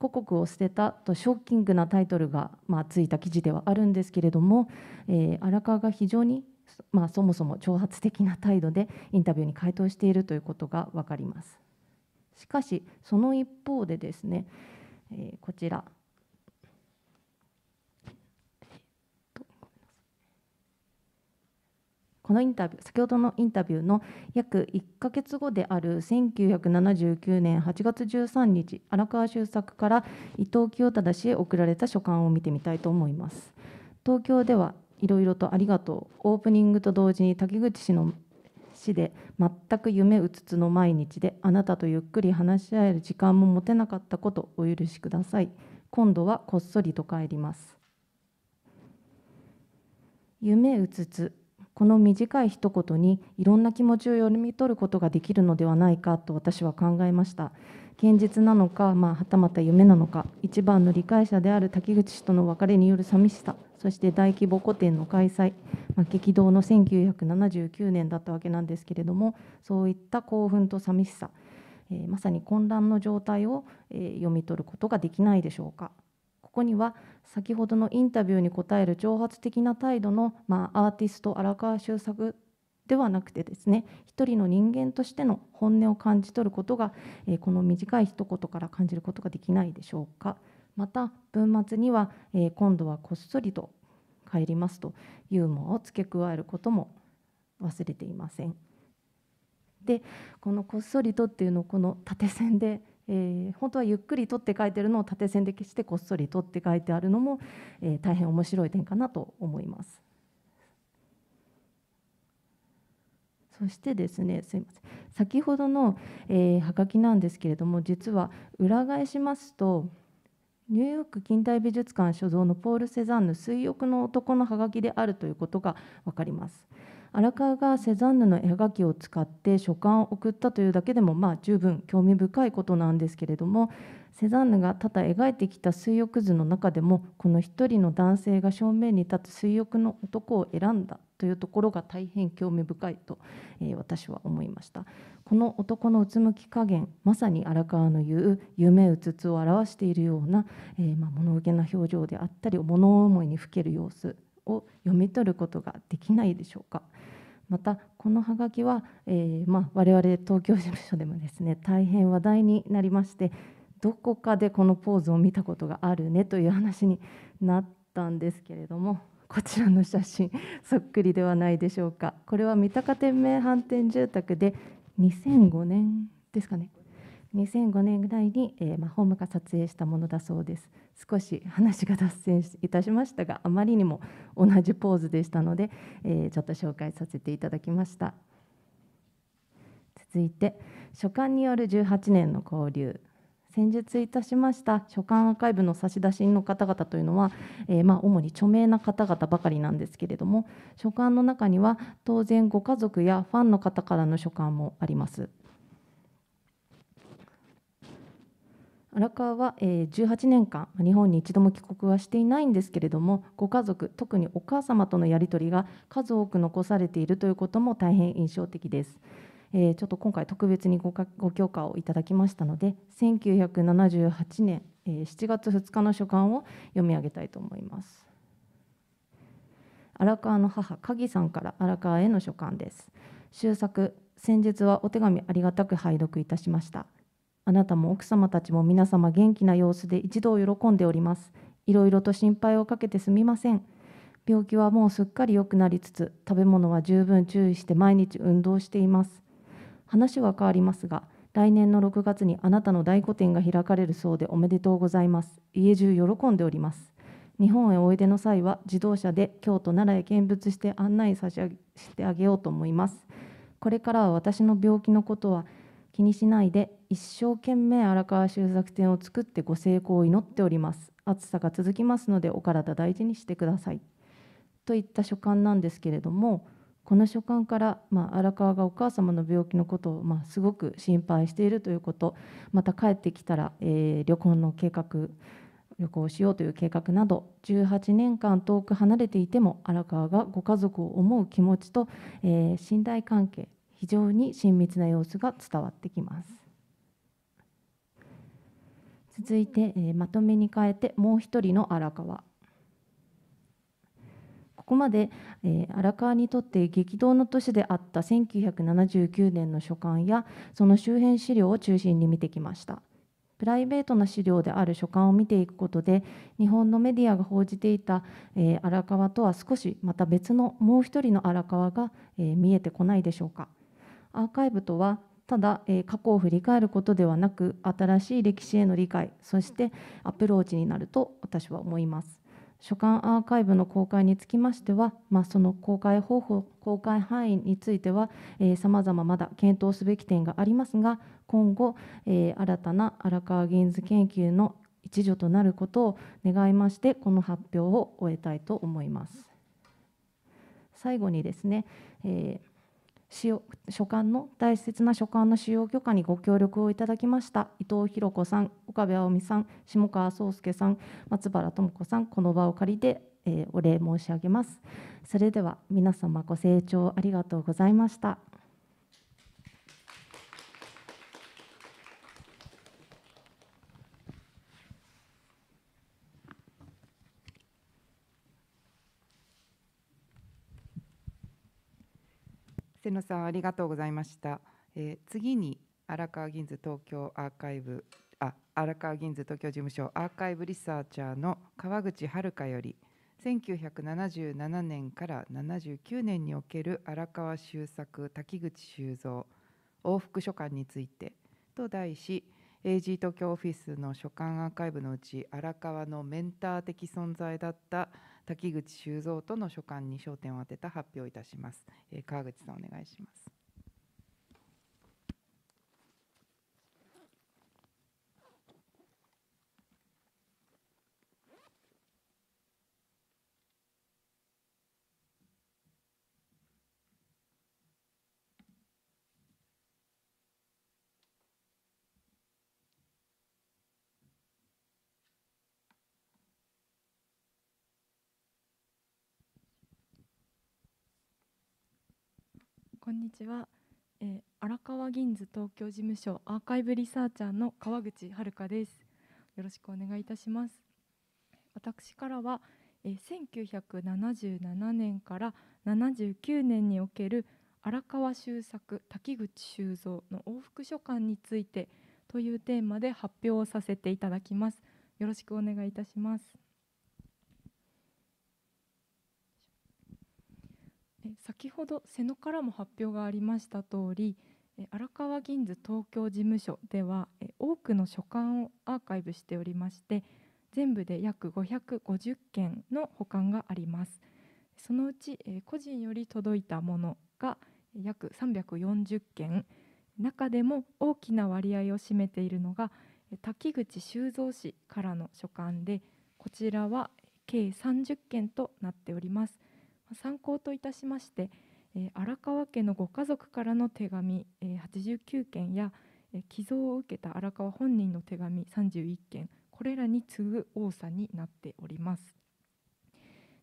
故国を捨てたとショッキングなタイトルが、まあ、ついた記事ではあるんですけれども、えー、荒川が非常に、まあ、そもそも挑発的な態度でインタビューに回答しているということが分かりますしかしその一方でですねえー、こちら。このインタビュー先ほどのインタビューの約1ヶ月後である1979年8月13日荒川周作から伊藤清忠氏へ送られた書簡を見てみたいと思います東京ではいろいろとありがとうオープニングと同時に滝口氏の死で全く夢うつつの毎日であなたとゆっくり話し合える時間も持てなかったことお許しください今度はこっそりと帰ります夢うつつこの短い一言にいろんな気持ちを読み取ることができるのではないかと私は考えました現実なのか、まあ、はたまた夢なのか一番の理解者である滝口氏との別れによる寂しさそして大規模個展の開催、まあ、激動の1979年だったわけなんですけれどもそういった興奮と寂しさ、えー、まさに混乱の状態を、えー、読み取ることができないでしょうか。ここには先ほどのインタビューに答える挑発的な態度の、まあ、アーティスト荒川周作ではなくてですね一人の人間としての本音を感じ取ることが、えー、この短い一言から感じることができないでしょうか。また文末には、え今度はこっそりと帰りますとユーモアを付け加えることも忘れていません。でこの「こっそりと」っていうのをこの縦線で、えー、本当はゆっくりとって書いてるのを縦線で消して「こっそりと」って書いてあるのも、えー、大変面白い点かなと思います。そしてですねすいません先ほどの、えー、はがきなんですけれども実は裏返しますとニューヨーク近代美術館所蔵のポール・セザンヌ「水浴の男」のハガキであるということが分かります。荒川がセザンヌの絵描きを使って書簡を送ったというだけでもまあ十分興味深いことなんですけれどもセザンヌが多々描いてきた水浴図の中でもこの一人の男性が正面に立つ水浴の男を選んだというところが大変興味深いと、えー、私は思いましたこの男のうつむき加減まさに荒川の言う夢うつつを表しているような、えー、まあ、物憂げな表情であったり物思いにふける様子を読み取ることができないでしょうか。またこのはがきは、えー、まあ、我々東京事務所でもですね大変話題になりましてどこかでこのポーズを見たことがあるねという話になったんですけれどもこちらの写真そっくりではないでしょうかこれは三鷹天明飯店住宅で2005年ですかね2005年ぐらいに、えー、まホームが撮影したものだそうです少し話が脱線いたしましたがあまりにも同じポーズでしたので、えー、ちょっと紹介させていただきました続いて書簡による18年の交流先日いたしました書簡アーカイブの差出人の方々というのは、えー、まあ、主に著名な方々ばかりなんですけれども書簡の中には当然ご家族やファンの方からの書簡もあります。荒川は18年間日本に一度も帰国はしていないんですけれどもご家族特にお母様とのやり取りが数多く残されているということも大変印象的です。えー、ちょっと今回特別にごご許可をいただきましたので1978年、えー、7月2日の書簡を読み上げたいと思います荒川の母鍵さんから荒川への書簡です終作先日はお手紙ありがたく拝読いたしましたあなたも奥様たちも皆様元気な様子で一同喜んでおりますいろいろと心配をかけてすみません病気はもうすっかり良くなりつつ食べ物は十分注意して毎日運動しています話は変わりますが来年の6月にあなたの大古展が開かれるそうでおめでとうございます家中喜んでおります日本へおいでの際は自動車で京都奈良へ見物して案内差し上げしてあげようと思いますこれからは私の病気のことは気にしないで一生懸命荒川修作展を作ってご成功を祈っております暑さが続きますのでお体大事にしてくださいといった書簡なんですけれどもこの書簡から、まあ、荒川がお母様の病気のことを、まあ、すごく心配しているということまた帰ってきたら、えー、旅行の計画旅行しようという計画など18年間遠く離れていても荒川がご家族を思う気持ちと、えー、信頼関係非常に親密な様子が伝わってきます続いて、えー、まとめに変えてもう一人の荒川こまで、えー、荒川にとって激動の年であった1979年の書簡やその周辺資料を中心に見てきましたプライベートな資料である書簡を見ていくことで日本のメディアが報じていた、えー、荒川とは少しまた別のもう一人の荒川が、えー、見えてこないでしょうかアーカイブとはただ、えー、過去を振り返ることではなく新しい歴史への理解そしてアプローチになると私は思います所管アーカイブの公開につきましては、まあ、その公開方法、公開範囲については、さまざままだ検討すべき点がありますが、今後、えー、新たな荒川銀図研究の一助となることを願いまして、この発表を終えたいと思います。最後にですね、えー使用所管の大切な所管の使用許可にご協力をいただきました伊藤博子さん岡部あ美さん下川壮介さん松原智子さんこの場を借りて、えー、お礼申し上げますそれでは皆様ご清聴ありがとうございました野さんありがとうございました。えー、次に荒川銀図東京アーカイブあ荒川銀図東京事務所アーカイブリサーチャーの川口遥より1977年から79年における荒川周作滝口修造往復書簡についてと題し AG 東京オフィスの書簡アーカイブのうち荒川のメンター的存在だった滝口修造との書簡に焦点を当てた発表をいたします。え川口さんお願いします。こんにちは、えー、荒川銀図東京事務所アーカイブリサーチャーの川口遥ですよろしくお願いいたします私からは、えー、1977年から79年における荒川修作滝口修造の往復書簡についてというテーマで発表をさせていただきますよろしくお願いいたします先ほど瀬野からも発表がありました通り荒川銀図東京事務所では多くの書簡をアーカイブしておりまして全部で約550件の保管がありますそのうち個人より届いたものが約340件中でも大きな割合を占めているのが滝口修造氏からの書簡でこちらは計30件となっております参考といたしまして、え荒川家のご家族からの手紙、え89件や、え寄贈を受けた荒川本人の手紙31件これらに次ぐ多さになっております。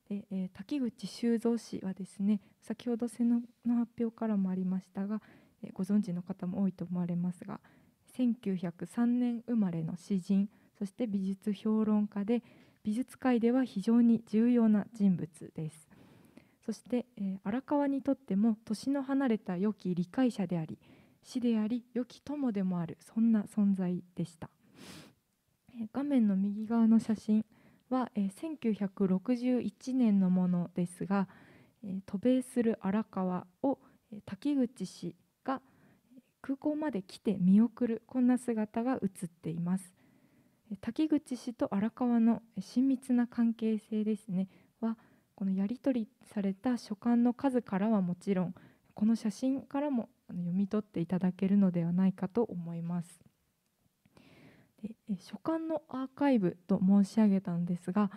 でえ滝口修造氏はですね先ほど瀬野の発表からもありましたが、えご存知の方も多いと思われますが1903年生まれの詩人そして美術評論家で美術界では非常に重要な人物です。そして、え荒川にとっても年の離れた良き理解者であり師であり良き友でもあるそんな存在でした、え画面の右側の写真は、え1961年のものですが「え渡米する荒川を」え滝口氏が空港まで来て見送るこんな姿が写っています滝口氏と荒川の親密な関係性ですねはこのやり取りされた書簡の数からはもちろんこの写真からも読み取っていただけるのではないかと思います。で書簡のアーカイブと申し上げたのですが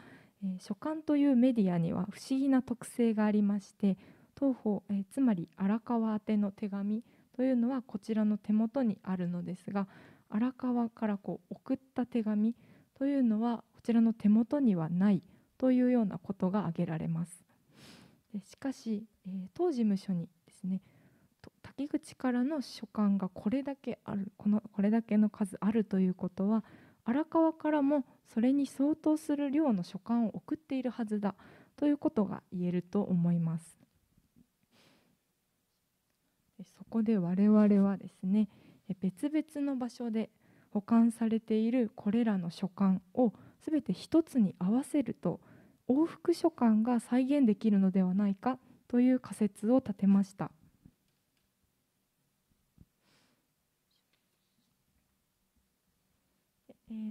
書簡というメディアには不思議な特性がありまして当方えつまり荒川宛ての手紙というのはこちらの手元にあるのですが荒川からこう送った手紙というのはこちらの手元にはないというようなことが挙げられます。しかし、えー、当事務所にですね滝口からの書簡がこれだけあるこのこれだけの数あるということは荒川からもそれに相当する量の書簡を送っているはずだということが言えると思います。そこで我々はですね別々の場所で保管されているこれらの書簡を全て一つに合わせると往復書簡が再現できるのではないかという仮説を立てました。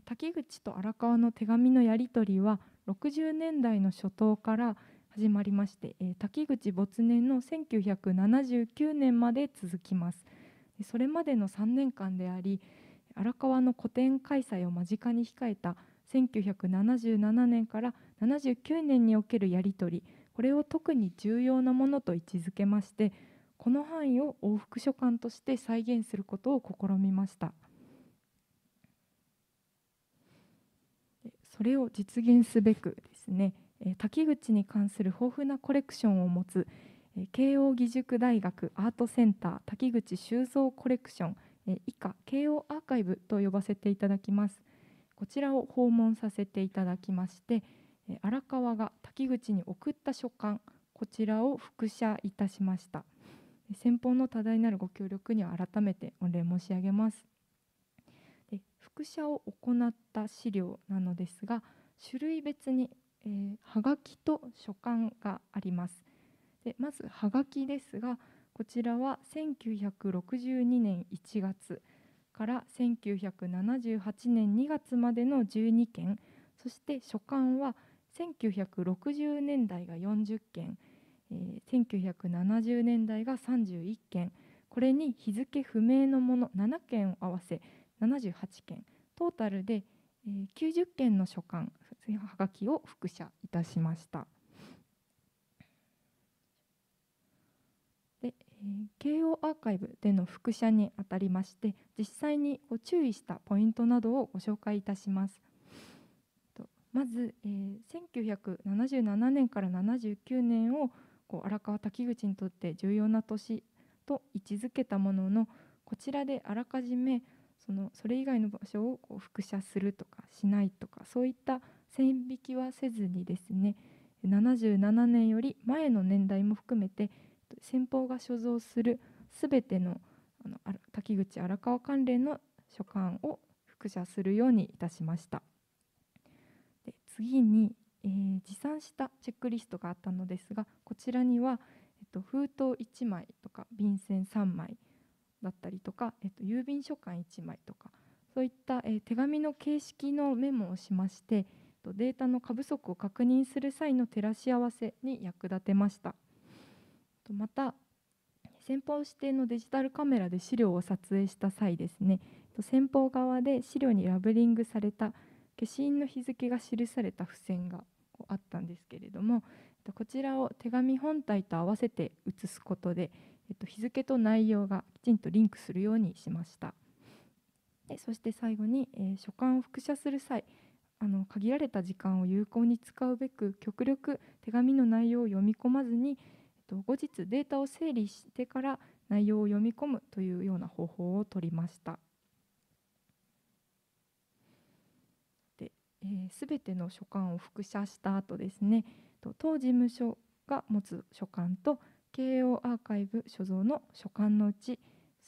滝口と荒川の手紙のやり取りは60年代の初頭から始まりまして、滝口没年の1979年まで続きますそれまでの3年間であり荒川の個展開催を間近に控えた1977年から79年におけるやり取りこれを特に重要なものと位置づけましてこの範囲を往復書簡として再現することを試みましたそれを実現すべくですね滝口に関する豊富なコレクションを持つ慶應義塾大学アートセンター滝口修造コレクション以下慶應アーカイブと呼ばせていただきます。こちらを訪問させていただきまして荒川が滝口に送った書簡こちらを複写いたしました先方の多大なるご協力には改めて御礼申し上げますで複写を行った資料なのですが種類別に、えー、はがきと書簡がありますでまずはがきですがこちらは1962年1月から1978年2月までの12件そして書簡は1960年代が40件、えー、1970年代が31件これに日付不明のもの7件を合わせ78件トータルで90件の書簡はがきを複写いたしました。慶応アーカイブでの複写にあたりまして実際に注意したポイントなどをご紹介いたします。まず、えー、1977年から79年を荒川滝口にとって重要な年と位置づけたもののこちらであらかじめそのそれ以外の場所をこう複写するとかしないとかそういった線引きはせずにですね77年より前の年代も含めて先方が所蔵するすべてのあの滝口荒川関連の書簡を複写するようにいたしましたで次に、えー、持参したチェックリストがあったのですがこちらには、えっと、封筒1枚とか便箋3枚だったりとか、えっと、郵便書簡1枚とかそういった、えー、手紙の形式のメモをしましてデータの過不足を確認する際の照らし合わせに役立てました。また先方指定のデジタルカメラで資料を撮影した際ですね先方側で資料にラベリングされた消印の日付が記された付箋があったんですけれどもこちらを手紙本体と合わせて写すことで日付と内容がきちんとリンクするようにしましたでそして最後に、え書簡を複写する際あの限られた時間を有効に使うべく極力手紙の内容を読み込まずにと後日データを整理してから内容を読み込むというような方法をとりました。で、す、え、べ、ての書簡を複写した後ですね、当事務所が持つ書簡と慶応アーカイブ所蔵の書簡のうち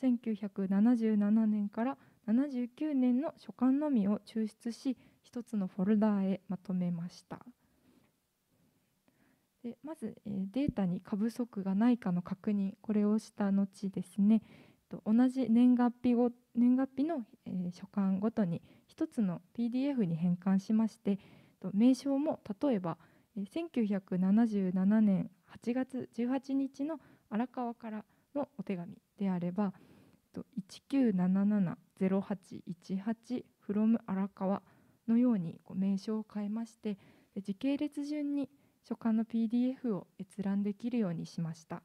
1977年から79年の書簡のみを抽出し一つのフォルダーへまとめました。でまず、えデータに過不足がないかの確認これをした後ですね同じ年月日ご年月日の、え書簡ごとに1つの PDF に変換しまして名称も例えば1977年8月18日の荒川からのお手紙であれば1977-0818 from 荒川のように名称を変えまして時系列順に書簡の PDF を閲覧できるようにしました。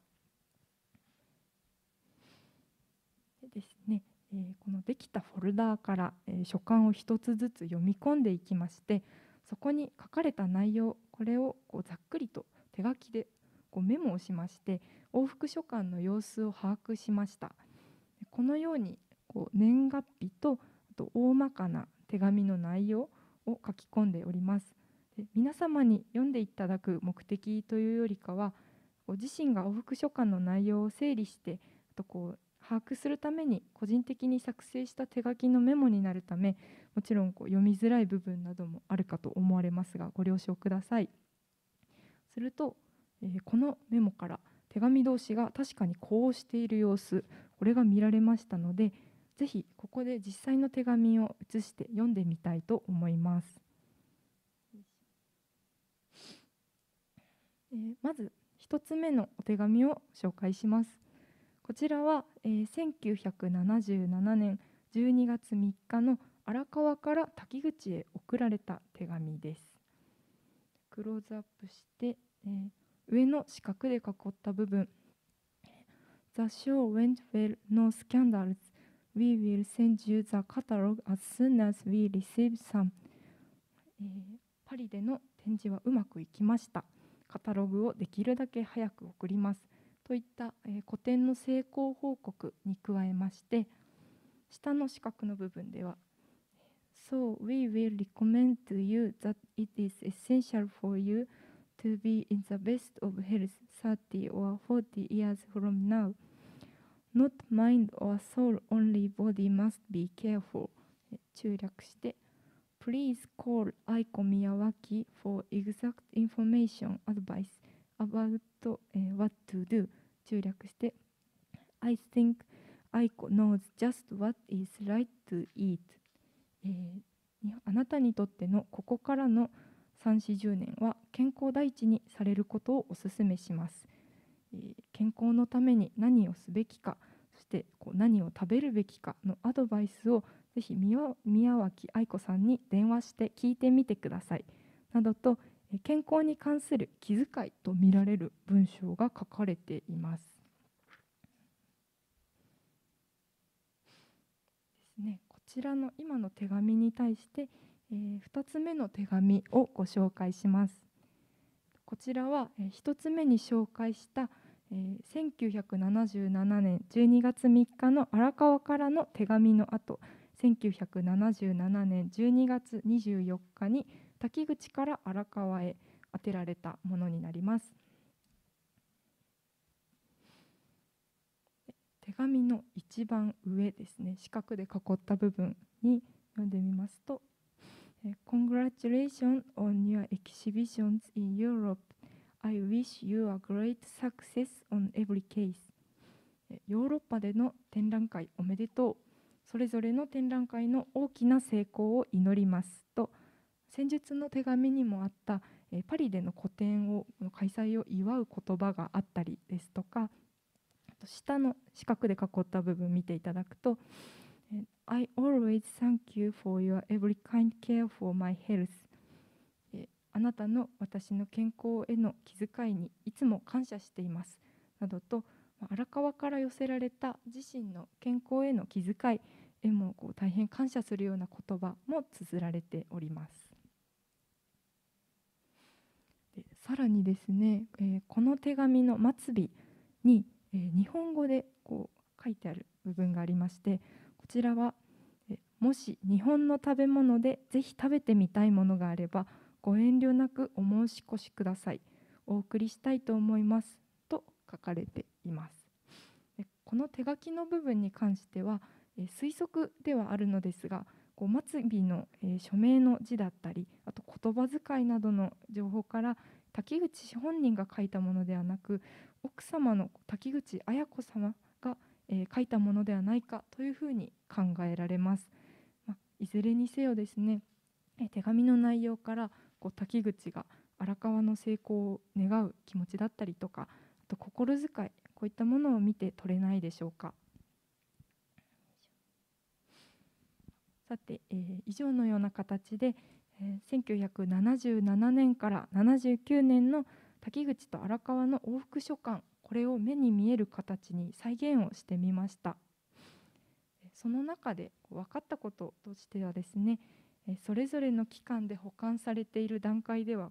でですね、えこのできたフォルダーから、え書簡を1つずつ読み込んでいきましてそこに書かれた内容これをこうざっくりと手書きでこうメモをしまして往復書簡の様子を把握しましたこのようにこう年月日とあと大まかな手紙の内容を書き込んでおります皆様に読んでいただく目的というよりかは自身が往復書簡の内容を整理してあとこう把握するために個人的に作成した手書きのメモになるためもちろんこう読みづらい部分などもあるかと思われますがご了承くださいすると、えー、このメモから手紙同士が確かにこうしている様子これが見られましたので是非ここで実際の手紙を写して読んでみたいと思いますえー、まず1つ目のお手紙を紹介しますこちらは、えー、1977年12月3日の荒川から滝口へ送られた手紙ですクローズアップして、えー、上の四角で囲った部分 The show went well, no scandals. We will send you the catalog as soon as we receive some. えー、パリでの展示はうまくいきました。カタログをできるだけ早く送りますといった、え個展の成功報告に加えまして下の四角の部分では So we will recommend to you that it is essential for you to be in the best of health 30 or 40 years from now. Not mind or soul, only body must be careful. 注略して Please call Aiko Miyawaki for exact information advice about、uh, what to do 中略して I think Aiko knows just what is right to eat、えー、あなたにとってのここからの3 4 0年は健康第一にされることをお勧めします、えー、健康のために何をすべきかそしてこう何を食べるべきかのアドバイスをぜひ宮脇愛子さんに電話して聞いてみてくださいなどと健康に関する気遣いと見られる文章が書かれています。ですね、こちらの今の手紙に対して、えー、2つ目の手紙をご紹介します。こちらは、え1つ目に紹介した、えー、1977年12月3日の荒川からの手紙の後1977年12月24日に滝口から荒川へ当てられたものになります手紙の一番上ですね四角で囲った部分に読んでみますと Congratulations on your exhibitions in Europe. I wish you a great success on every case. ヨーロッパでの展覧会おめでとう。それぞれの展覧会の大きな成功を祈りますと先日の手紙にもあったパリでの個展を開催を祝う言葉があったりですとか下の四角で囲った部分見ていただくと I always thank you for your every kind care for my health あなたの私の健康への気遣いにいつも感謝していますなどと荒川から寄せられた自身の健康への気遣いへもこう大変感謝するような言葉も綴られております。でさらにですね、えー、この手紙の末尾に、えー、日本語でこう書いてある部分がありましてこちらは、えもし日本の食べ物でぜひ食べてみたいものがあればご遠慮なくお申し越しくださいお送りしたいと思います書かれていますこの手書きの部分に関しては推測ではあるのですがこう末尾の署名の字だったりあと言葉遣いなどの情報から滝口氏本人が書いたものではなく奥様の滝口綾子様が書いたものではないかというふうに考えられます。まいずれにせよですね手紙の内容からこう滝口が荒川の成功を願う気持ちだったりとかと心遣いこういったものを見て取れないでしょうかさて、えー、以上のような形で、えー、1977年から79年の滝口と荒川の往復書簡これを目に見える形に再現をしてみましたその中で分かったこととしてはですねそれぞれの機関で保管されている段階では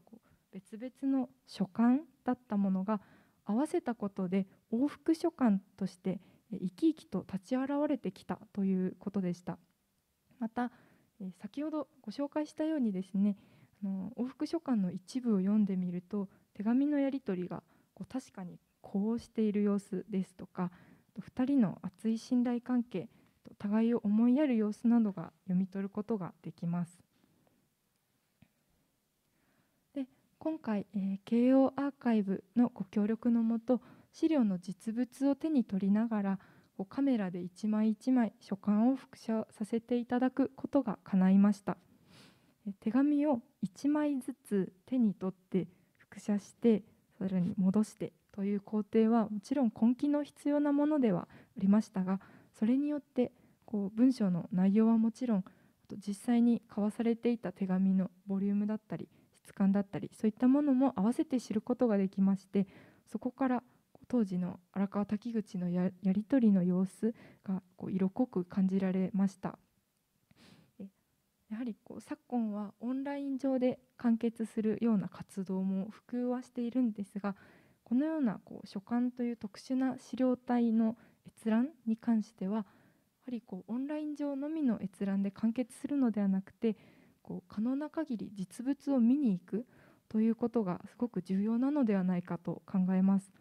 別々の書簡だったものが合わせたことで往復書簡として生き生きと立ち現れてきたということでしたまた先ほどご紹介したようにですね往復書簡の一部を読んでみると手紙のやり取りがこう確かに呼応している様子ですとか2人の厚い信頼関係互いを思いやる様子などが読み取ることができます今回、えー、慶応アーカイブのご協力のもと資料の実物を手に取りながらカメラで一枚一枚書簡を複写させていただくことが叶いました手紙を1枚ずつ手に取って複写してそれに戻してという工程はもちろん根気の必要なものではありましたがそれによってこう文章の内容はもちろんあと実際に交わされていた手紙のボリュームだったり質感だったりそういったものも合わせて知ることができましてそこから当時の荒川滝口のやり取りの様子がこう色濃く感じられましたやはりこう昨今はオンライン上で完結するような活動も普及はしているんですがこのようなこう書簡という特殊な資料体の閲覧に関してはやはりこうオンライン上のみの閲覧で完結するのではなくてこう可能な限り実物を見に行くということがすごく重要なのではないかと考えます。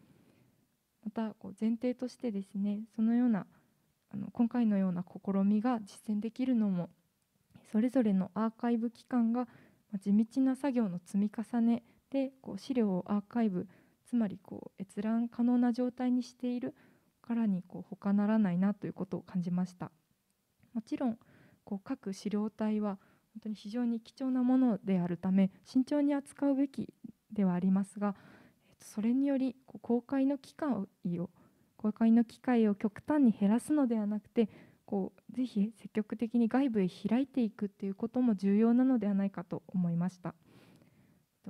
またこう前提としてですねそのようなあの今回のような試みが実践できるのもそれぞれのアーカイブ機関が地道な作業の積み重ねでこう資料をアーカイブつまりこう閲覧可能な状態にしているからにこう他ならないなということを感じましたもちろんこう各資料体は本当に非常に貴重なものであるため慎重に扱うべきではありますがそれにより公開の機会を公開の機会を極端に減らすのではなくてこうぜひ積極的に外部へ開いていくということも重要なのではないかと思いました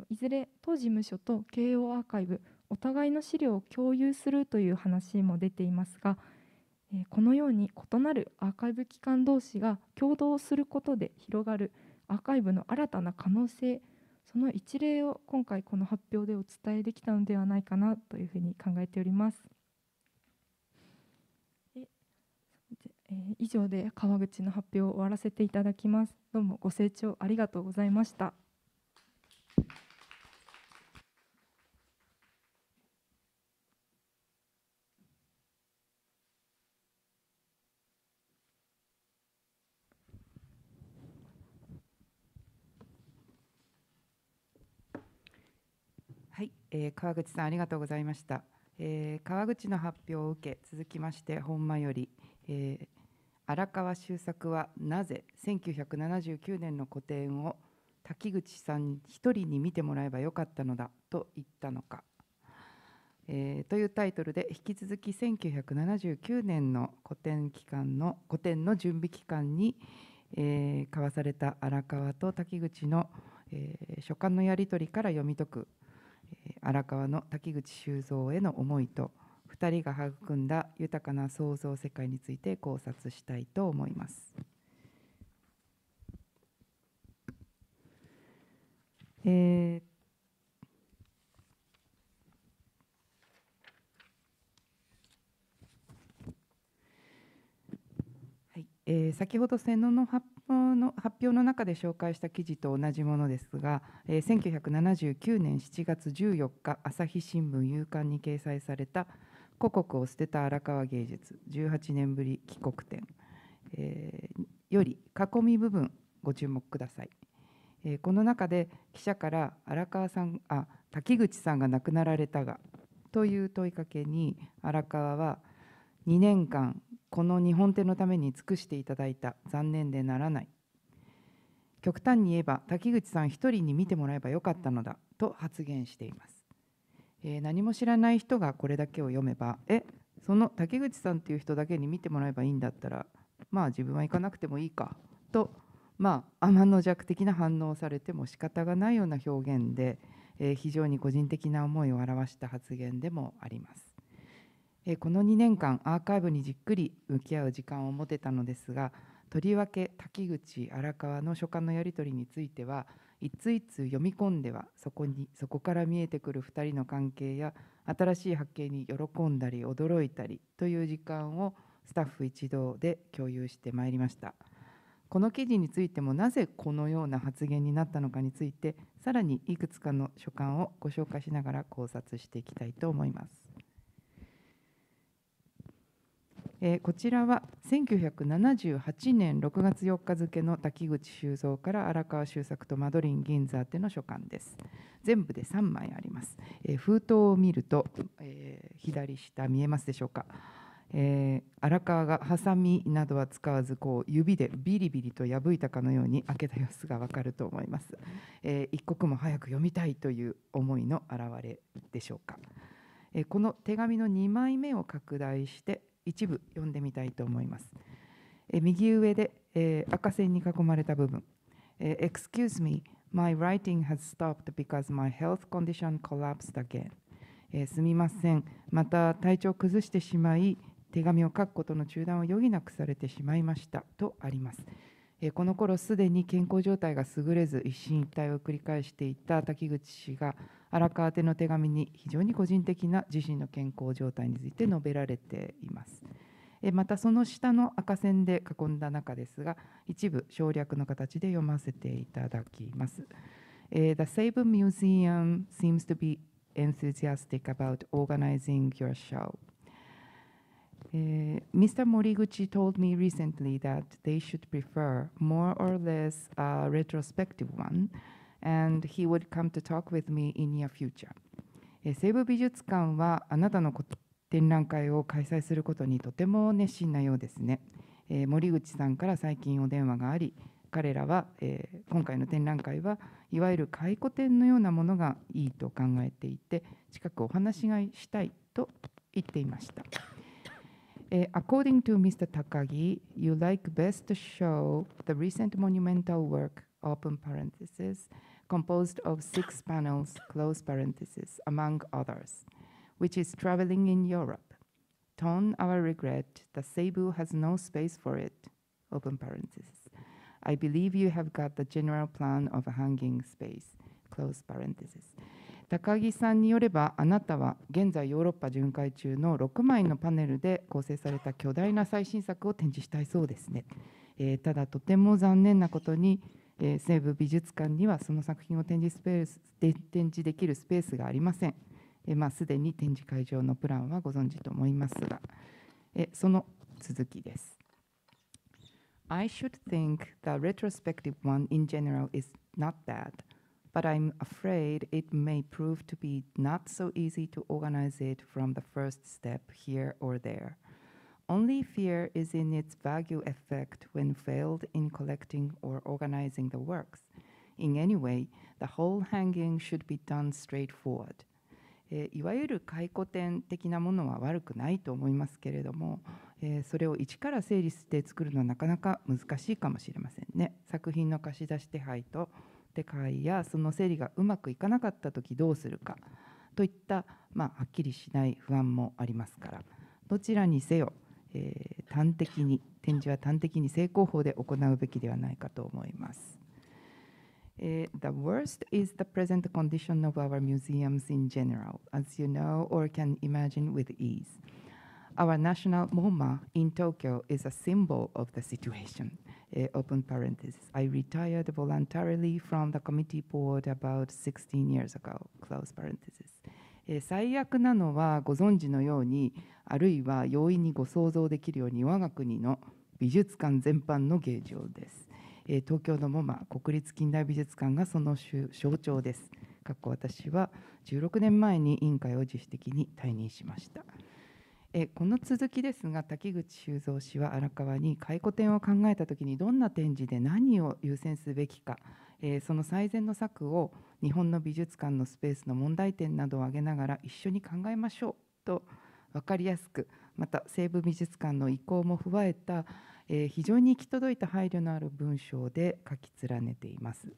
いずれ当事務所と慶応アーカイブお互いの資料を共有するという話も出ていますがこのように異なるアーカイブ機関同士が共同することで広がるアーカイブの新たな可能性その一例を今回この発表でお伝えできたのではないかなというふうに考えております。以上で川口の発表を終わらせていただきます。どうもご清聴ありがとうございました。はい、えー、川口さんありがとうございました。えー、川口の発表を受け続きまして本間より、えー、荒川周作はなぜ1979年の個展を滝口さん一人に見てもらえばよかったのだと言ったのか、えー、というタイトルで引き続き1979年の個展期間の古典の準備期間に、えー、交わされた荒川と滝口の、えー、書簡のやり取りから読み解く「荒川の滝口修造への思いと2人が育んだ豊かな創造世界について考察したいと思います。えー、はいえー、先ほど千野の八の発表の中で紹介した記事と同じものですが、えー、1979年7月14日朝日新聞夕刊に掲載された「故国を捨てた荒川芸術18年ぶり帰国展」えー、より囲み部分ご注目ください、えこの中で記者から荒川さんあ滝口さんが亡くなられたがという問いかけに荒川は2年間この日本手のために尽くしていただいた残念でならない極端に言えば滝口さん1人に見てもらえばよかったのだと発言しています、えー、何も知らない人がこれだけを読めばえその滝口さんという人だけに見てもらえばいいんだったらまあ自分は行かなくてもいいかとまあ天の弱的な反応をされても仕方がないような表現で、えー、非常に個人的な思いを表した発言でもあります、えー、この2年間アーカイブにじっくり向き合う時間を持てたのですがとりわけ滝口荒川の書簡のやり取りについてはいついつ読み込んではそこにそこから見えてくる2人の関係や新しい発見に喜んだり驚いたりという時間をスタッフ一同で共有してまいりました。この記事についてもなぜこのような発言になったのかについてさらにいくつかの書簡をご紹介しながら考察していきたいと思います。えー、こちらは1978年6月4日付の滝口修造から荒川修作とマドリン銀座宛の書簡です全部で3枚あります、えー、封筒を見ると、えー、左下見えますでしょうかえー、荒川がハサミなどは使わずこう指でビリビリと破いたかのように開けた様子がわかると思います、えー、一刻も早く読みたいという思いの表れでしょうか、えー、この手紙の2枚目を拡大して一部読んでみたいと思います。右上で、赤線に囲まれた部分、Excuse me, my writing has stopped because my health condition collapsed again、すみません、また体調を崩してしまい、手紙を書くことの中断を余儀なくされてしまいましたとあります。この頃すでに健康状態が優れず一進一退を繰り返していた滝口氏が荒川宛の手紙に非常に個人的な自身の健康状態について述べられています。またその下の赤線で囲んだ中ですが一部省略の形で読ませていただきます。The Saban Museum seems to be enthusiastic about organizing your show. Uh, Mr. Moriguchi told me recently that they should prefer more or less a retrospective one, and he would come to talk with me in near future. 西部美術館はあなたの展覧会を開催することにとても熱心なようですね。えー、森口さんから最近お電話があり、彼らは、えー、今回の展覧会はいわゆる回顧展のようなものがいいと考えていて近くお話がしたいと言っていました。Uh, according to Mr. Takagi, you like best to show the recent monumental work, open parenthesis, composed of six panels, close parenthesis, among others, which is traveling in Europe. Tone our regret that Cebu has no space for it, open parenthesis. I believe you have got the general plan of a hanging space, close parenthesis. 高木さんによればあなたは現在ヨーロッパ巡回中の6枚のパネルで構成された巨大な最新作を展示したいそうですね、えー、ただとても残念なことに、えー、西部美術館にはその作品を展示スペースで展示できるスペースがありません、えー、まあ、すでに展示会場のプランはご存知と思いますが、えその続きです I should think the retrospective one in general is not bad but I'm afraid it may prove to be not so easy to organize it from the first step here or there. Only fear is in its value effect when failed in collecting or organizing the works. In any way, the whole hanging should be done straightforward. えー、いわゆる回顧展的なものは悪くないと思いますけれども、えー、それを一から整理して作るのはなかなか難しいかもしれませんね。作品の貸し出し手配と手会やその整理がうまくいかなかった時どうするかといった、まあ、はっきりしない不安もありますからどちらにせよ、えー、端的に展示は端的に正攻法で行うべきではないかと思います。the worst is the present condition of our museums in general, as you know or can imagine with ease. Our national MoMA in Tokyo is a symbol of the situation. Uh, open parenthesis. I retired voluntarily from the committee board about 16 years ago. Close parenthesis. 最悪なのはご存知のようにあるいは容易にご想像できるように我が国の美術館全般の芸場です、東京の MoMA 国立近代美術館がその象徴ですかっこ私は16年前に委員会を自主的に退任しました。えこの続きですが滝口修造氏は荒川に回顧展を考えた時にどんな展示で何を優先すべきか、えその最善の策を日本の美術館のスペースの問題点などを挙げながら一緒に考えましょうと分かりやすくまた西部美術館の意向も踏まえた、え非常に行き届いた配慮のある文章で書き連ねています。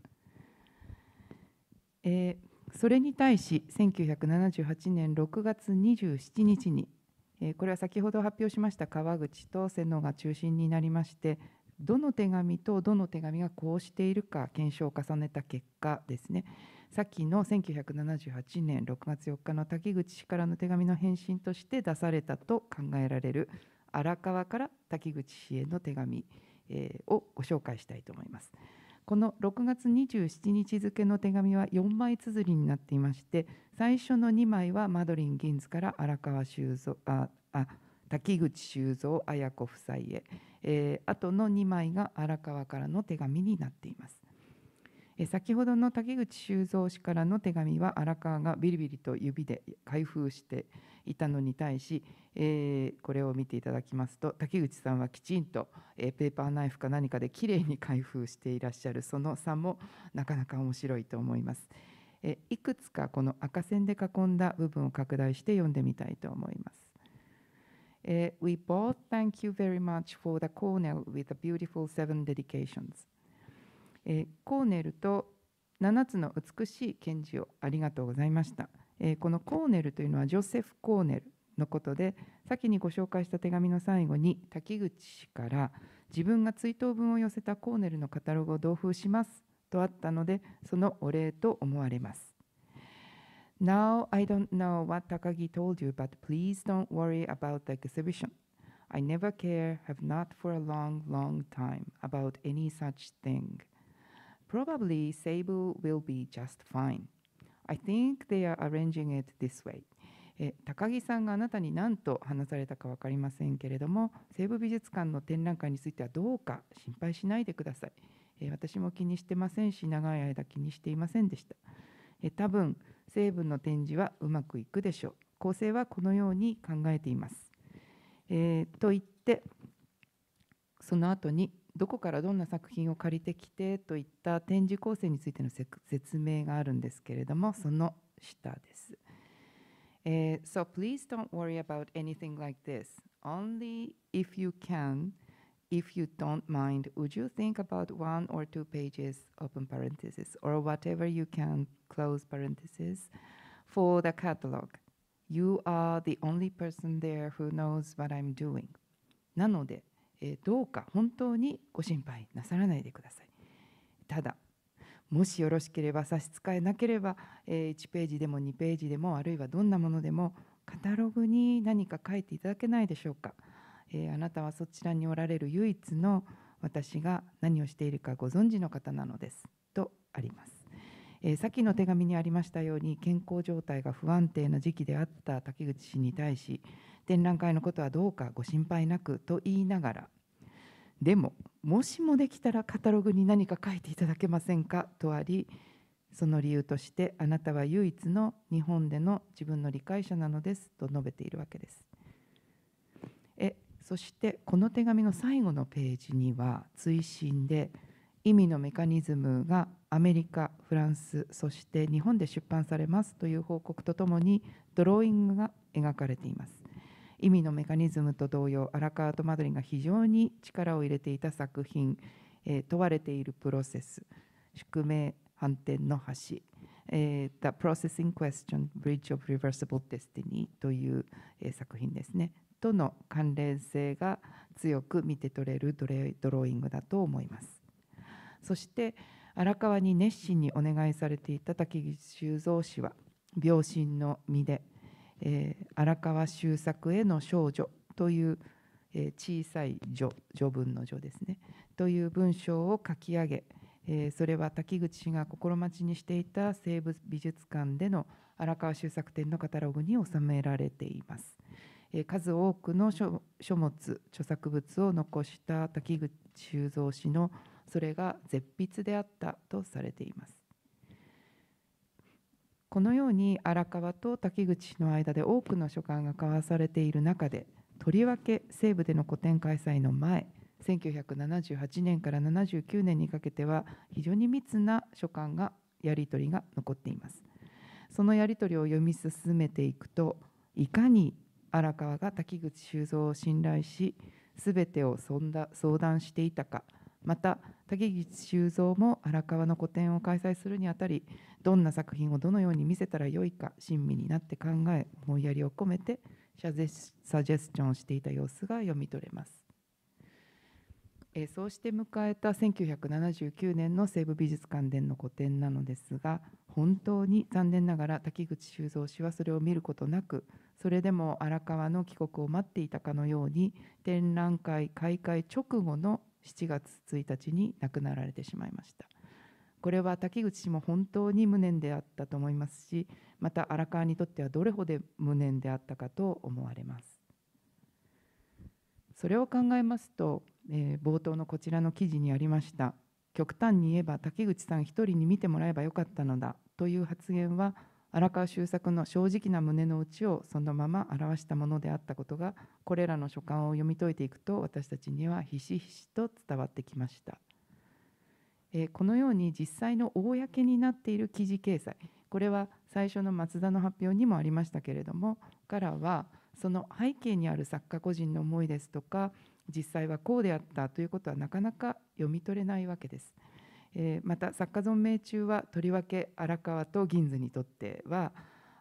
えそれに対し1978年6月27日にこれは先ほど発表しました川口と瀬野が中心になりましてどの手紙とどの手紙がこうしているか検証を重ねた結果ですねさっきの1978年6月4日の滝口氏からの手紙の返信として出されたと考えられる荒川から滝口氏への手紙をご紹介したいと思います。この6月27日付の手紙は4枚綴りになっていまして最初の2枚はマドリン・ギンズから荒川修造ああ滝口修造綾子夫妻へ、えー、後の2枚が荒川からの手紙になっています。先ほどの滝口修造氏からの手紙は荒川がビリビリと指で開封して、いたのに対し、えー、これを見ていただきますと竹口さんはきちんと、えー、ペーパーナイフか何かできれいに開封していらっしゃるその差もなかなか面白いと思います。えいくつかこの赤線で囲んだ部分を拡大して読んでみたいと思います。え h we both thank you very much for the Cornell with the beautiful seven dedications. えー、コーネルと7つの美しい献事をありがとうございました。えこのコーネルというのはジョセフ・コーネルのことで先にご紹介した手紙の最後に滝口氏から自分が追悼文を寄せたコーネルのカタログを同封しますとあったのでそのお礼と思われます。Now I don't know what Takagi told you, but please don't worry about the exhibition. I never care, have not for a long, long time, about any such thing. Probably Sable will be just fine. I think they are arranging it this way. え高木さんがあなたに何と話されたか分かりませんけれども西部美術館の展覧会についてはどうか心配しないでください、え私も気にしてませんし長い間気にしていませんでした、え多分西部の展示はうまくいくでしょう構成はこのように考えています、えー、と言ってその後にどこからどんな作品を借りてきてといった展示構成についての説明があるんですけれどもその下です。Uh, so please don't worry about anything like this. Only if you can, if you don't mind, would you think about one or two pages, open parenthesis, or whatever you can, close parenthesis, for the catalog? You are the only person there who knows what I'm doing. なので、どうか本当にご心配なさらないでください。ただもしよろしければ差し支えなければ、1ページでも2ページでもあるいはどんなものでもカタログに何か書いていただけないでしょうか、あなたはそちらにおられる唯一の私が何をしているかご存知の方なのですとあります、さっきの手紙にありましたように健康状態が不安定な時期であった竹口氏に対し展覧会のことはどうかご心配なくと言いながらでももしもできたらカタログに何か書いていただけませんかとありその理由としてあなたは唯一の日本での自分の理解者なのですと述べているわけです。えそしてこの手紙の最後のページには追伸で意味のメカニズムがアメリカフランスそして日本で出版されますという報告とともにドローイングが描かれています。意味のメカニズムと同様荒川とマドリンが非常に力を入れていた作品、えー、問われているプロセス宿命反転の橋、えー、The Processing Question Bridge of Reversible Destiny という、えー、作品ですねとの関連性が強く見て取れるドレドローイングだと思いますそして荒川に熱心にお願いされていた滝修造氏は病心の身で「えー、荒川周作への少女という、えー、小さい序序文の序ですねという文章を書き上げ、えー、それは滝口氏が心待ちにしていた西部美術館での荒川周作展のカタログに収められています。えー、数多くの書書物著作物を残した滝口修造氏のそれが絶筆であったとされています。このように荒川と滝口氏の間で多くの書簡が交わされている中でとりわけ西部での個展開催の前1978年から79年にかけては非常に密な書簡がやり取りが残っていますそのやり取りを読み進めていくといかに荒川が滝口修造を信頼し全てを相談していたかまた滝口修造も荒川の個展を開催するにあたりどんな作品をどのように見せたらよいか親身になって考え思いやりを込めてサジェスチョンをしていた様子が読み取れます。えそうして迎えた1979年の西部美術館での個展なのですが本当に残念ながら滝口修造氏はそれを見ることなくそれでも荒川の帰国を待っていたかのように展覧会開会直後の7月1日に亡くなられてしまいました。これは滝口氏も本当に無念であったと思いますしまた荒川にとってはどれほど無念であったかと思われますそれを考えますと、えー、冒頭のこちらの記事にありました極端に言えば滝口さん一人に見てもらえばよかったのだという発言は荒川周作の正直な胸の内をそのまま表したものであったことがこれらの書簡を読み解いていくと私たちにはひしひしと伝わってきました。えこのように実際の公になっている記事掲載これは最初の松田の発表にもありましたけれどもからはその背景にある作家個人の思いですとか実際はこうであったということはなかなか読み取れないわけです。えまた作家存命中はとりわけ荒川と銀座にとっては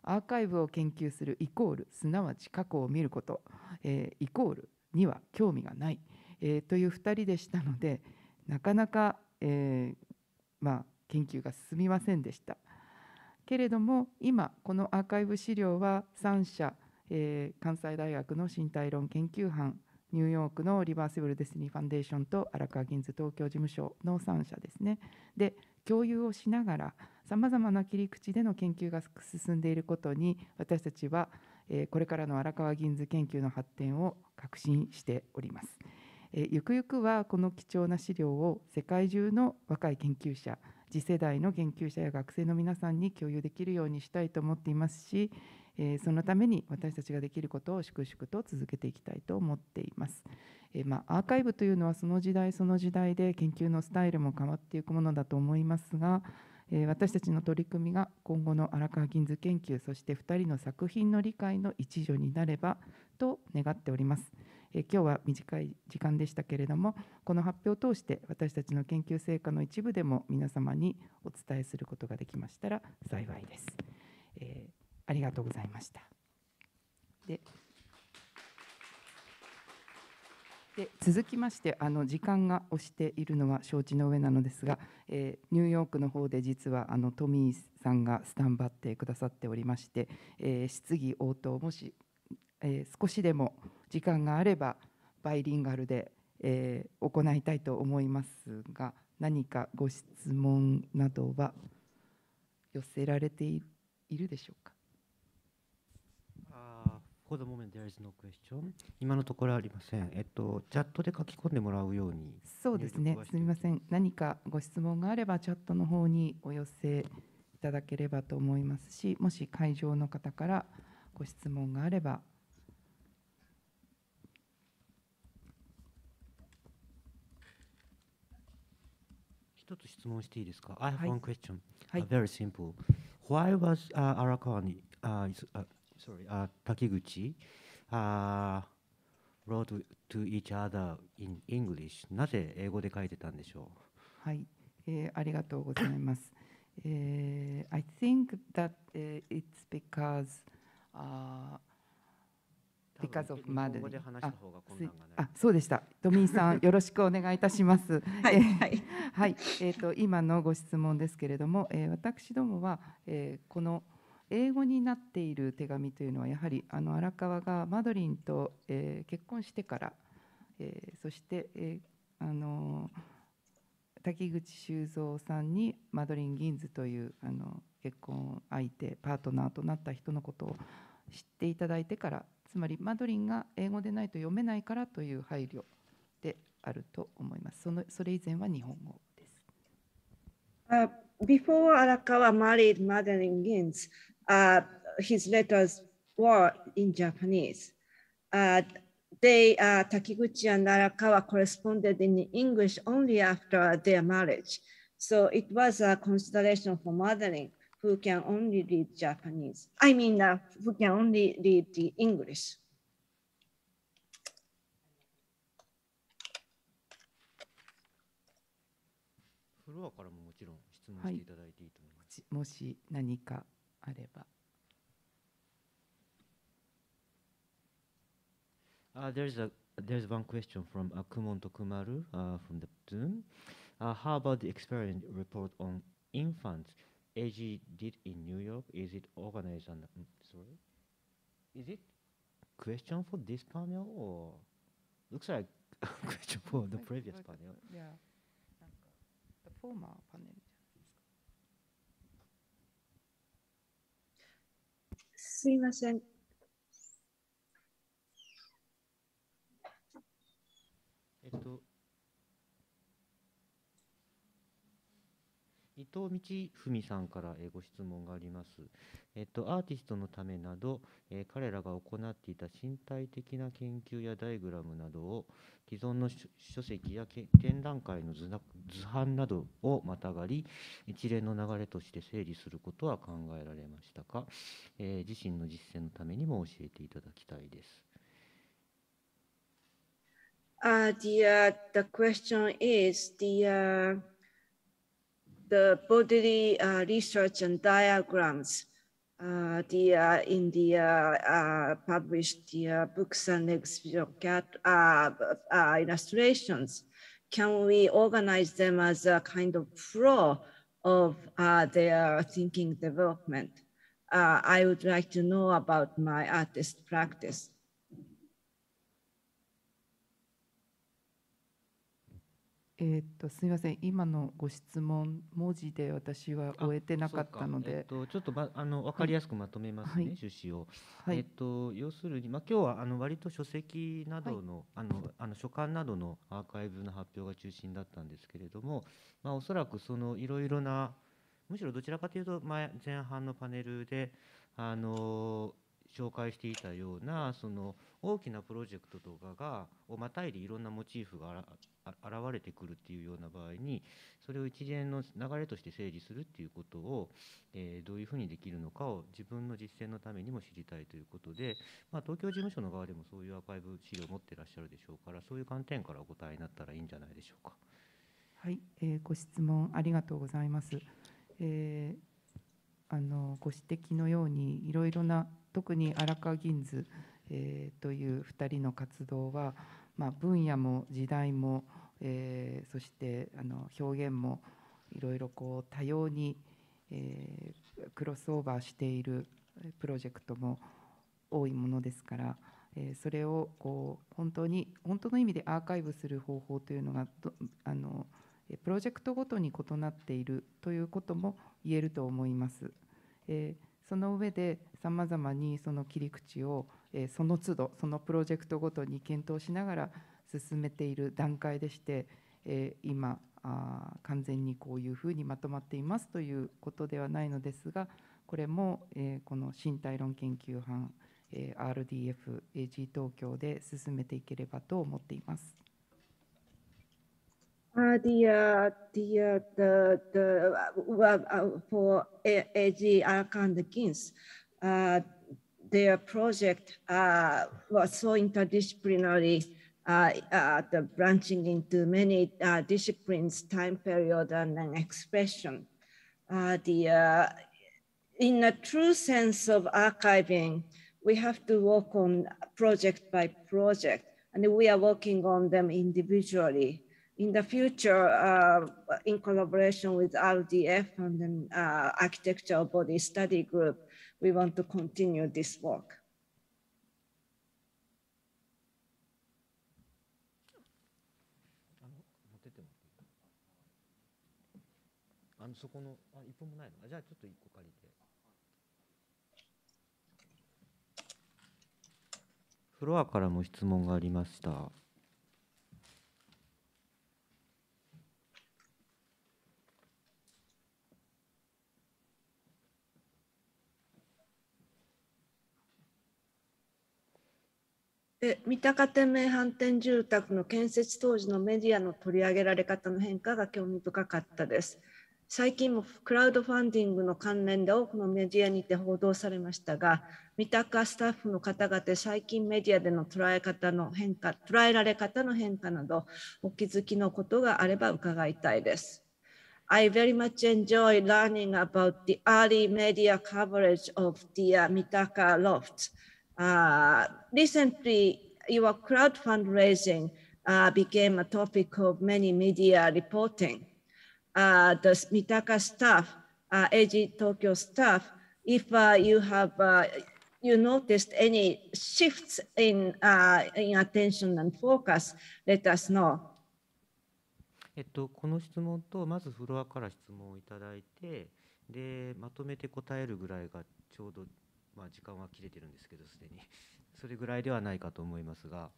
アーカイブを研究するイコールすなわち過去を見ること、えイコールには興味がない、えという2人でしたのでなかなかえー、まあ、研究が進みませんでした。けれども今このアーカイブ資料は3社、えー、関西大学の身体論研究班ニューヨークのリバーシブル・デスニー・ファンデーションと荒川銀図東京事務所の3社ですねで共有をしながらさまざまな切り口での研究が進んでいることに私たちは、えー、これからの荒川銀図研究の発展を確信しております。えゆくゆくはこの貴重な資料を世界中の若い研究者次世代の研究者や学生の皆さんに共有できるようにしたいと思っていますし、えそのために私たちができることを粛々と続けていきたいと思っています。えまあ、アーカイブというのはその時代その時代で研究のスタイルも変わっていくものだと思いますが、え私たちの取り組みが今後の荒川銀図研究そして2人の作品の理解の一助になればと願っております。え今日は短い時間でしたけれどもこの発表を通して私たちの研究成果の一部でも皆様にお伝えすることができましたら幸いです。えー、ありがとうございました。でで続きましてあの時間が押しているのは承知の上なのですが、えー、ニューヨークの方で実はあのトミーさんがスタンバってくださっておりまして、えー、質疑応答もし、えー、少しでも時間があればバイリンガルで、えー、行いたいと思いますが何かご質問などは寄せられているでしょうか For the moment, there is no question. 今のところありません。えっと、チャットで書き込んでもらうように。そうですね。すみません。何かご質問があれば、チャットの方にお寄せいただければと思いますし、もし会場の方からご質問があれば、一つ質問していいですか ?I have one question.、はい uh, very simple. Why was、uh, Arakawa に、uh, uh, sorry, uh, 滝口、uh, wrote to each other in English なぜ英語で書いてたんでしょうはい、えー、ありがとうございます。Uh, I think that uh, it's because uh, because of mother. あ、そうでした。ドミーさん、よろしくお願いいたします。はい、はい、えっ、ー、と今のご質問ですけれども、えー、私どもは、えー、この英語になっている手紙というのはやはりあの荒川がマドリンと、えー、結婚してから、えー、そして、えー、あの滝口修造さんにマドリン・ギンズというあの結婚相手パートナーとなった人のことを知っていただいてからつまりマドリンが英語でないと読めないからという配慮であると思います。そのそれ以前は日本語です。Uh, before Arakawa married Madeline Gins,、uh, his letters were in Japanese.、Uh, they, uh, Takiguchi and Arakawa corresponded in English only after their marriage. So it was a consideration for Madeline. who can only read Japanese. I mean, uh, who can only read the English. Uh, there's a there's one question from Akumon uh, Tokumaru uh, from the Zoom. Uh, how about the experience report on infants? AG did in New York? Is it organized on mm, sorry? Is it question for this panel or looks like question for the previous panel? Yeah. The former panel. Sumimasen. Eto, 伊藤道文さんからご質問があります。えっと、アーティストのためなど、えー、彼らが行っていた身体的な研究やダイグラムなどを既存の書籍や展覧会の図な図版などをまたがり一連の流れとして整理することは考えられましたか、えー、自身の実践のためにも教えていただきたいです。Uh, the, uh, the question is the, uh the bodily uh, research and diagrams uh, the, uh, in the published books and exhibit illustrations. Can we organize them as a kind of flow of their thinking development? I would like to know about my artist practice. えー、っとすみません今のご質問文字で私は終えてなかったので、えっと、ちょっと、ばあの分かりやすくまとめますね、はい、趣旨を、はい、えっと、要するに、ま、今日はあの割と書籍などのはい、あのあの書簡などのアーカイブの発表が中心だったんですけれども、まあ、おそらくそのいろいろなむしろどちらかというと前前半のパネルであの紹介していたようなその大きなプロジェクトとかがをまたいでいろんなモチーフが現れてくるっていうような場合にそれを一連の流れとして整理するっていうことを、えー、どういうふうにできるのかを自分の実践のためにも知りたいということで、まあ、東京事務所の側でもそういうアーカイブ資料を持ってらっしゃるでしょうからそういう観点からお答えになったらいいんじゃないでしょうか。はい、えー、ご質問ありがとうございます。えー、あのご指摘のようにいろいろな特に荒川銀図えー、という2人の活動は、まあ、分野も時代も、えー、そしてあの表現もいろいろこう多様に、えー、クロスオーバーしているプロジェクトも多いものですから、えそれをこう本当に本当の意味でアーカイブする方法というのがあのプロジェクトごとに異なっているということも言えると思います。えーその上でさまざまにその切り口をその都度そのプロジェクトごとに検討しながら進めている段階でして今完全にこういうふうにまとまっていますということではないのですがこれもこの身体論研究班 RDFAG 東京で進めていければと思っています。Uh, the uh, the uh, the the uh, uh, for AG Alcan uh, their project was so interdisciplinary, the branching into many disciplines, time period, and an expression. the in a true sense of archiving, we have to work on project by project, and we are working on them individually in the future, uh, in collaboration with RDF and the uh, Architectural Body Study Group, we want to continue this work. work. フロアからも質問がありました。で三鷹店名反転住宅の建設当時のメディアの取り上げられ方の変化が興味深かったです。最近もクラウドファンディングの関連で多くのメディアにて報道されましたが、三鷹スタッフの方々、最近メディアでの捉え方の変化、捉えられ方の変化など、お気づきのことがあれば伺いたいです。I very much enjoy learning about the early media coverage of the、m i t Loft. Uh, recently, your crowd fundraising uh, became a topic of many media reporting. Uh, the Mitaka staff, uh, AG Tokyo staff, if you have you noticed any shifts in, in attention and focus, let us know. えっと、この質問とまずフロアから質問をいただいてでまとめて答えるぐらいがちょうどまあ、時間は切れてるんですけどすでに それぐらいではないかと思いますが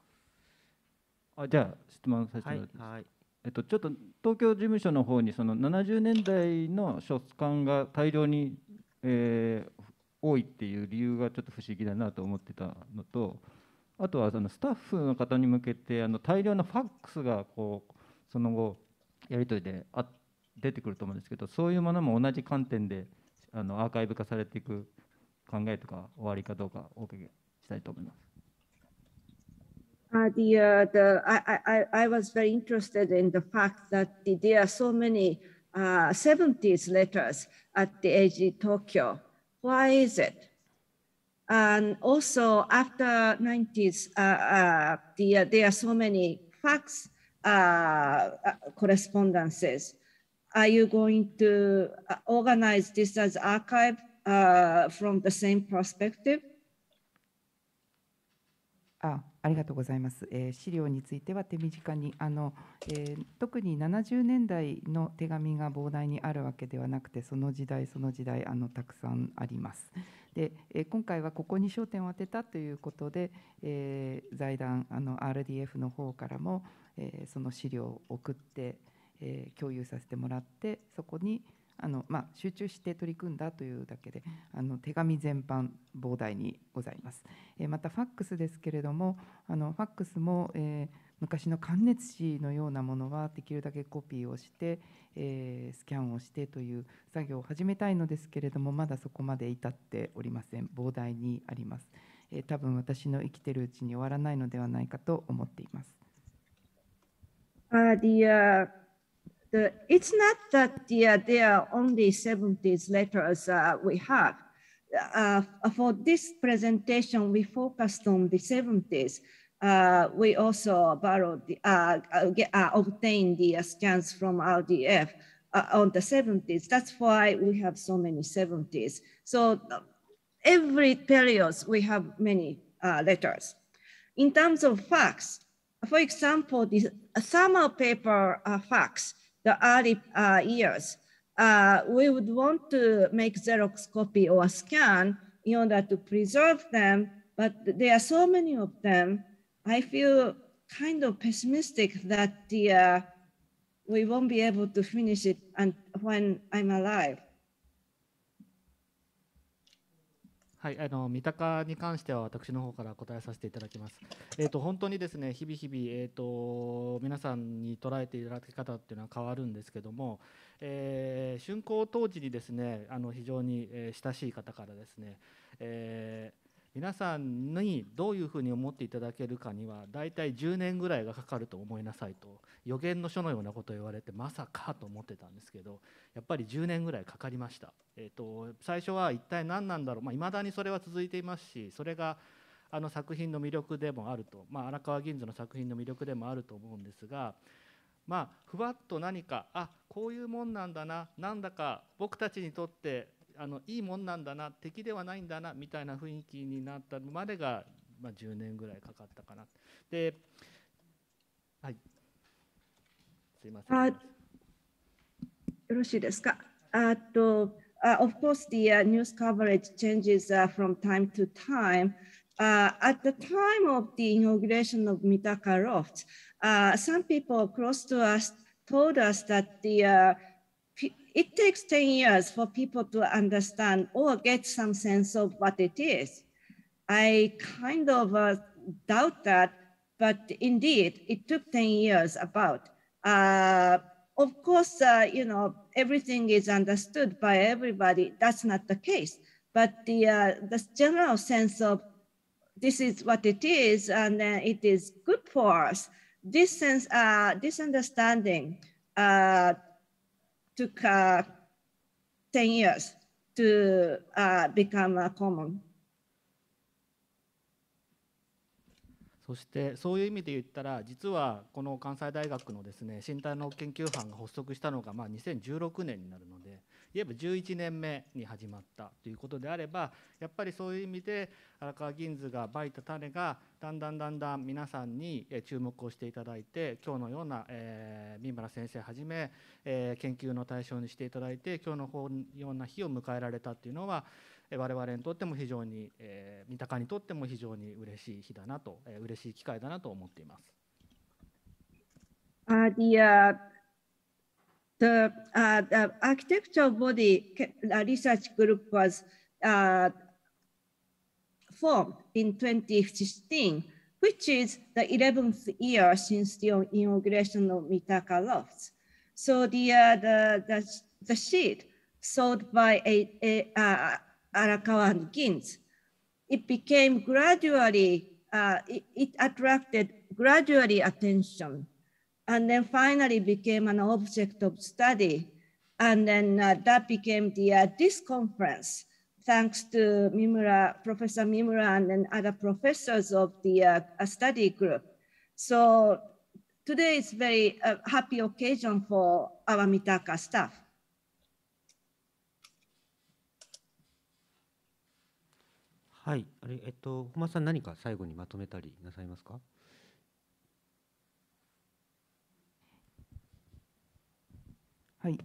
あじゃあ質問させてもらってます、はいはいえっと、ちょっと東京事務所の方にその70年代の書簡が大量に、えー、多いっていう理由がちょっと不思議だなと思ってたのとあとはそのスタッフの方に向けてあの大量のファックスがこうその後やり取りであ出てくると思うんですけどそういうものも同じ観点であのアーカイブ化されていく考えとか終わりかどうかお伺いしたいと思います。Uh, the, uh, the, I, I, I was very interested in the fact that the, there are so many uh, 70s letters at the AG Tokyo. Why is it? And also after 90s, uh, uh, the, uh, there are so many fax uh, uh, correspondences. Are you going to uh, organize this as archive uh, from the same perspective? あありがとうございます、えー、資料については手短にあの、えー、特に70年代の手紙が膨大にあるわけではなくてその時代その時代あのたくさんあります。で、えー、今回はここに焦点を当てたということで、え財団あの RDF の方からも、えその資料を送って、え共有させてもらってそこに、あのまあ、集中して取り組んだというだけであの手紙全般膨大にございます、えまたファックスですけれどもあのファックスも、え昔の感熱紙のようなものはできるだけコピーをして、えスキャンをしてという作業を始めたいのですけれどもまだそこまで至っておりません膨大にあります、え多分私の生きているうちに終わらないのではないかと思っています。Uh, the, uh the, it's not that the, there are only 70 letters uh, we have. Uh, for this presentation, we focused on the 70s. Uh, we also borrowed, uh, uh, get, uh, obtained the scans from RDF on the 70s. That's why we have so many 70s. So every period, we have many letters. In terms of facts, for example, the summer paper facts, the early uh, years, uh, we would want to make Xerox copy or scan in order to preserve them, but there are so many of them. I feel kind of pessimistic that the, uh, we won't be able to finish it and when I'm alive. はい、あの三鷹に関しては私の方から答えさせていただきます。えっ、ー、と本当にですね、日々日々えっ、ー、と皆さんに捉えていただき方っていうのは変わるんですけども、えー、竣工当時にですね、あの非常に親しい方からですね、えー皆さんにどういうふうに思っていただけるかには大体10年ぐらいがかかると思いなさいと予言の書のようなことを言われてまさかと思ってたんですけどやっぱり10年ぐらいかかりました、えーと、最初は一体何なんだろういまあ、未だにそれは続いていますしそれがあの作品の魅力でもあると、まあ、荒川銀座の作品の魅力でもあると思うんですがまあ、ふわっと何かあこういうもんなんだななんだか僕たちにとってあのいいもんなんだな敵ではないんだなみたいな雰囲気になったまでが、まあ、10年ぐらいかかったかな。ではいすいません。よろしいですか。あと Uh, of course, the uh, news coverage changes uh, from time to time. at the time of the inauguration of Mitaka r o f t some people close to us told us that the It takes 10 years for people to understand or get some sense of what it is. I kind of uh, doubt that, but indeed, it took 10 years about. Uh, of course, uh, you know, everything is understood by everybody. That's not the case. But the, uh, the general sense of this is what it is and uh, it is good for us, this sense, uh, this understanding uh, took uh, 10 years to uh, become a common. そしてそういう意味で言ったら実はこの関西大学のですね身体の研究班が発足したのがまあ2016年になるのでいえば11年目に始まったということであればやっぱりそういう意味で荒川銀図がばいた種がだんだんだんだん皆さんに注目をしていただいて今日のような、えー、三村先生はじめ、えー、研究の対象にしていただいて今日のような日を迎えられたっていうのは我々にとっても非常に、えー、三鷹にとっても非常に嬉しい日だなと、えー、嬉しい機会だなと思っています。The, uh, the architectural body uh, research group was uh, formed in 2016, which is the 11th year since the inauguration of Mitaka Lofts. So the, uh, the, the, the sheet sold by a, a, uh, Arakawa and Gins, it became gradually, uh, it, it attracted gradually attention and then finally became an object of study. And then uh, that became the uh, this conference, thanks to Mimura, Professor Mimura and then other professors of the uh, study group. So today is very uh, happy occasion for our Mitaka staff. Hi, はい、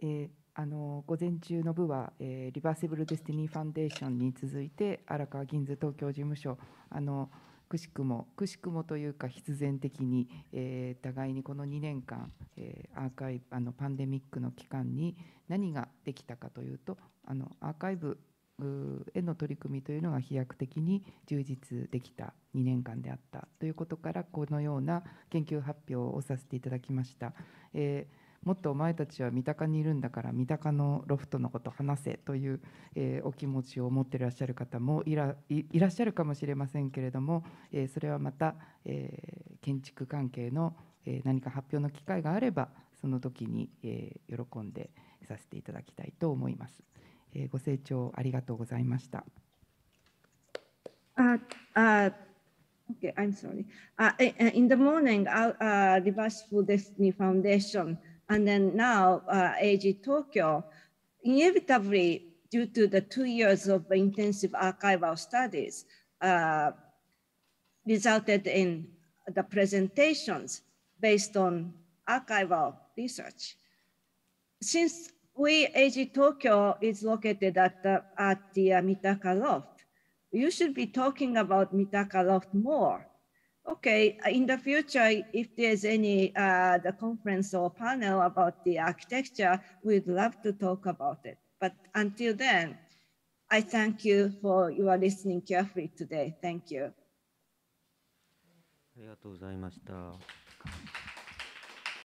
えー、あの午前中の部は、えー、リバーシブル・デスティニー・ファンデーションに続いて荒川銀座東京事務所あのくしくもくしくもというか必然的に、えー、互いにこの2年間、えー、アーカイあのパンデミックの期間に何ができたかというとあのアーカイブへの取り組みというのが飛躍的に充実できた2年間であったということからこのような研究発表をさせていただきました。えーもっとお前たちは三鷹にいるんだから三鷹のロフトのこと話せという、えー、お気持ちを持っていらっしゃる方もいらいらっしゃるかもしれませんけれども、えー、それはまた、えー、建築関係の、え何か発表の機会があればその時に、え喜んでさせていただきたいと思います。えご清聴ありがとうございました。ああ uh... Okay, I'm sorry. Uh, in the morning, I'll uh, r e b e s e for Destiny Foundation. And then now uh, AG Tokyo, inevitably due to the two years of intensive archival studies uh, resulted in the presentations based on archival research. Since we, AG Tokyo is located at the, at the uh, Mitaka Loft, you should be talking about Mitaka Loft more Okay, uh, in the future, if there's any uh, the conference or panel about the architecture, we'd love to talk about it. But until then, I thank you for your listening carefully today. Thank you. ありがとうございました。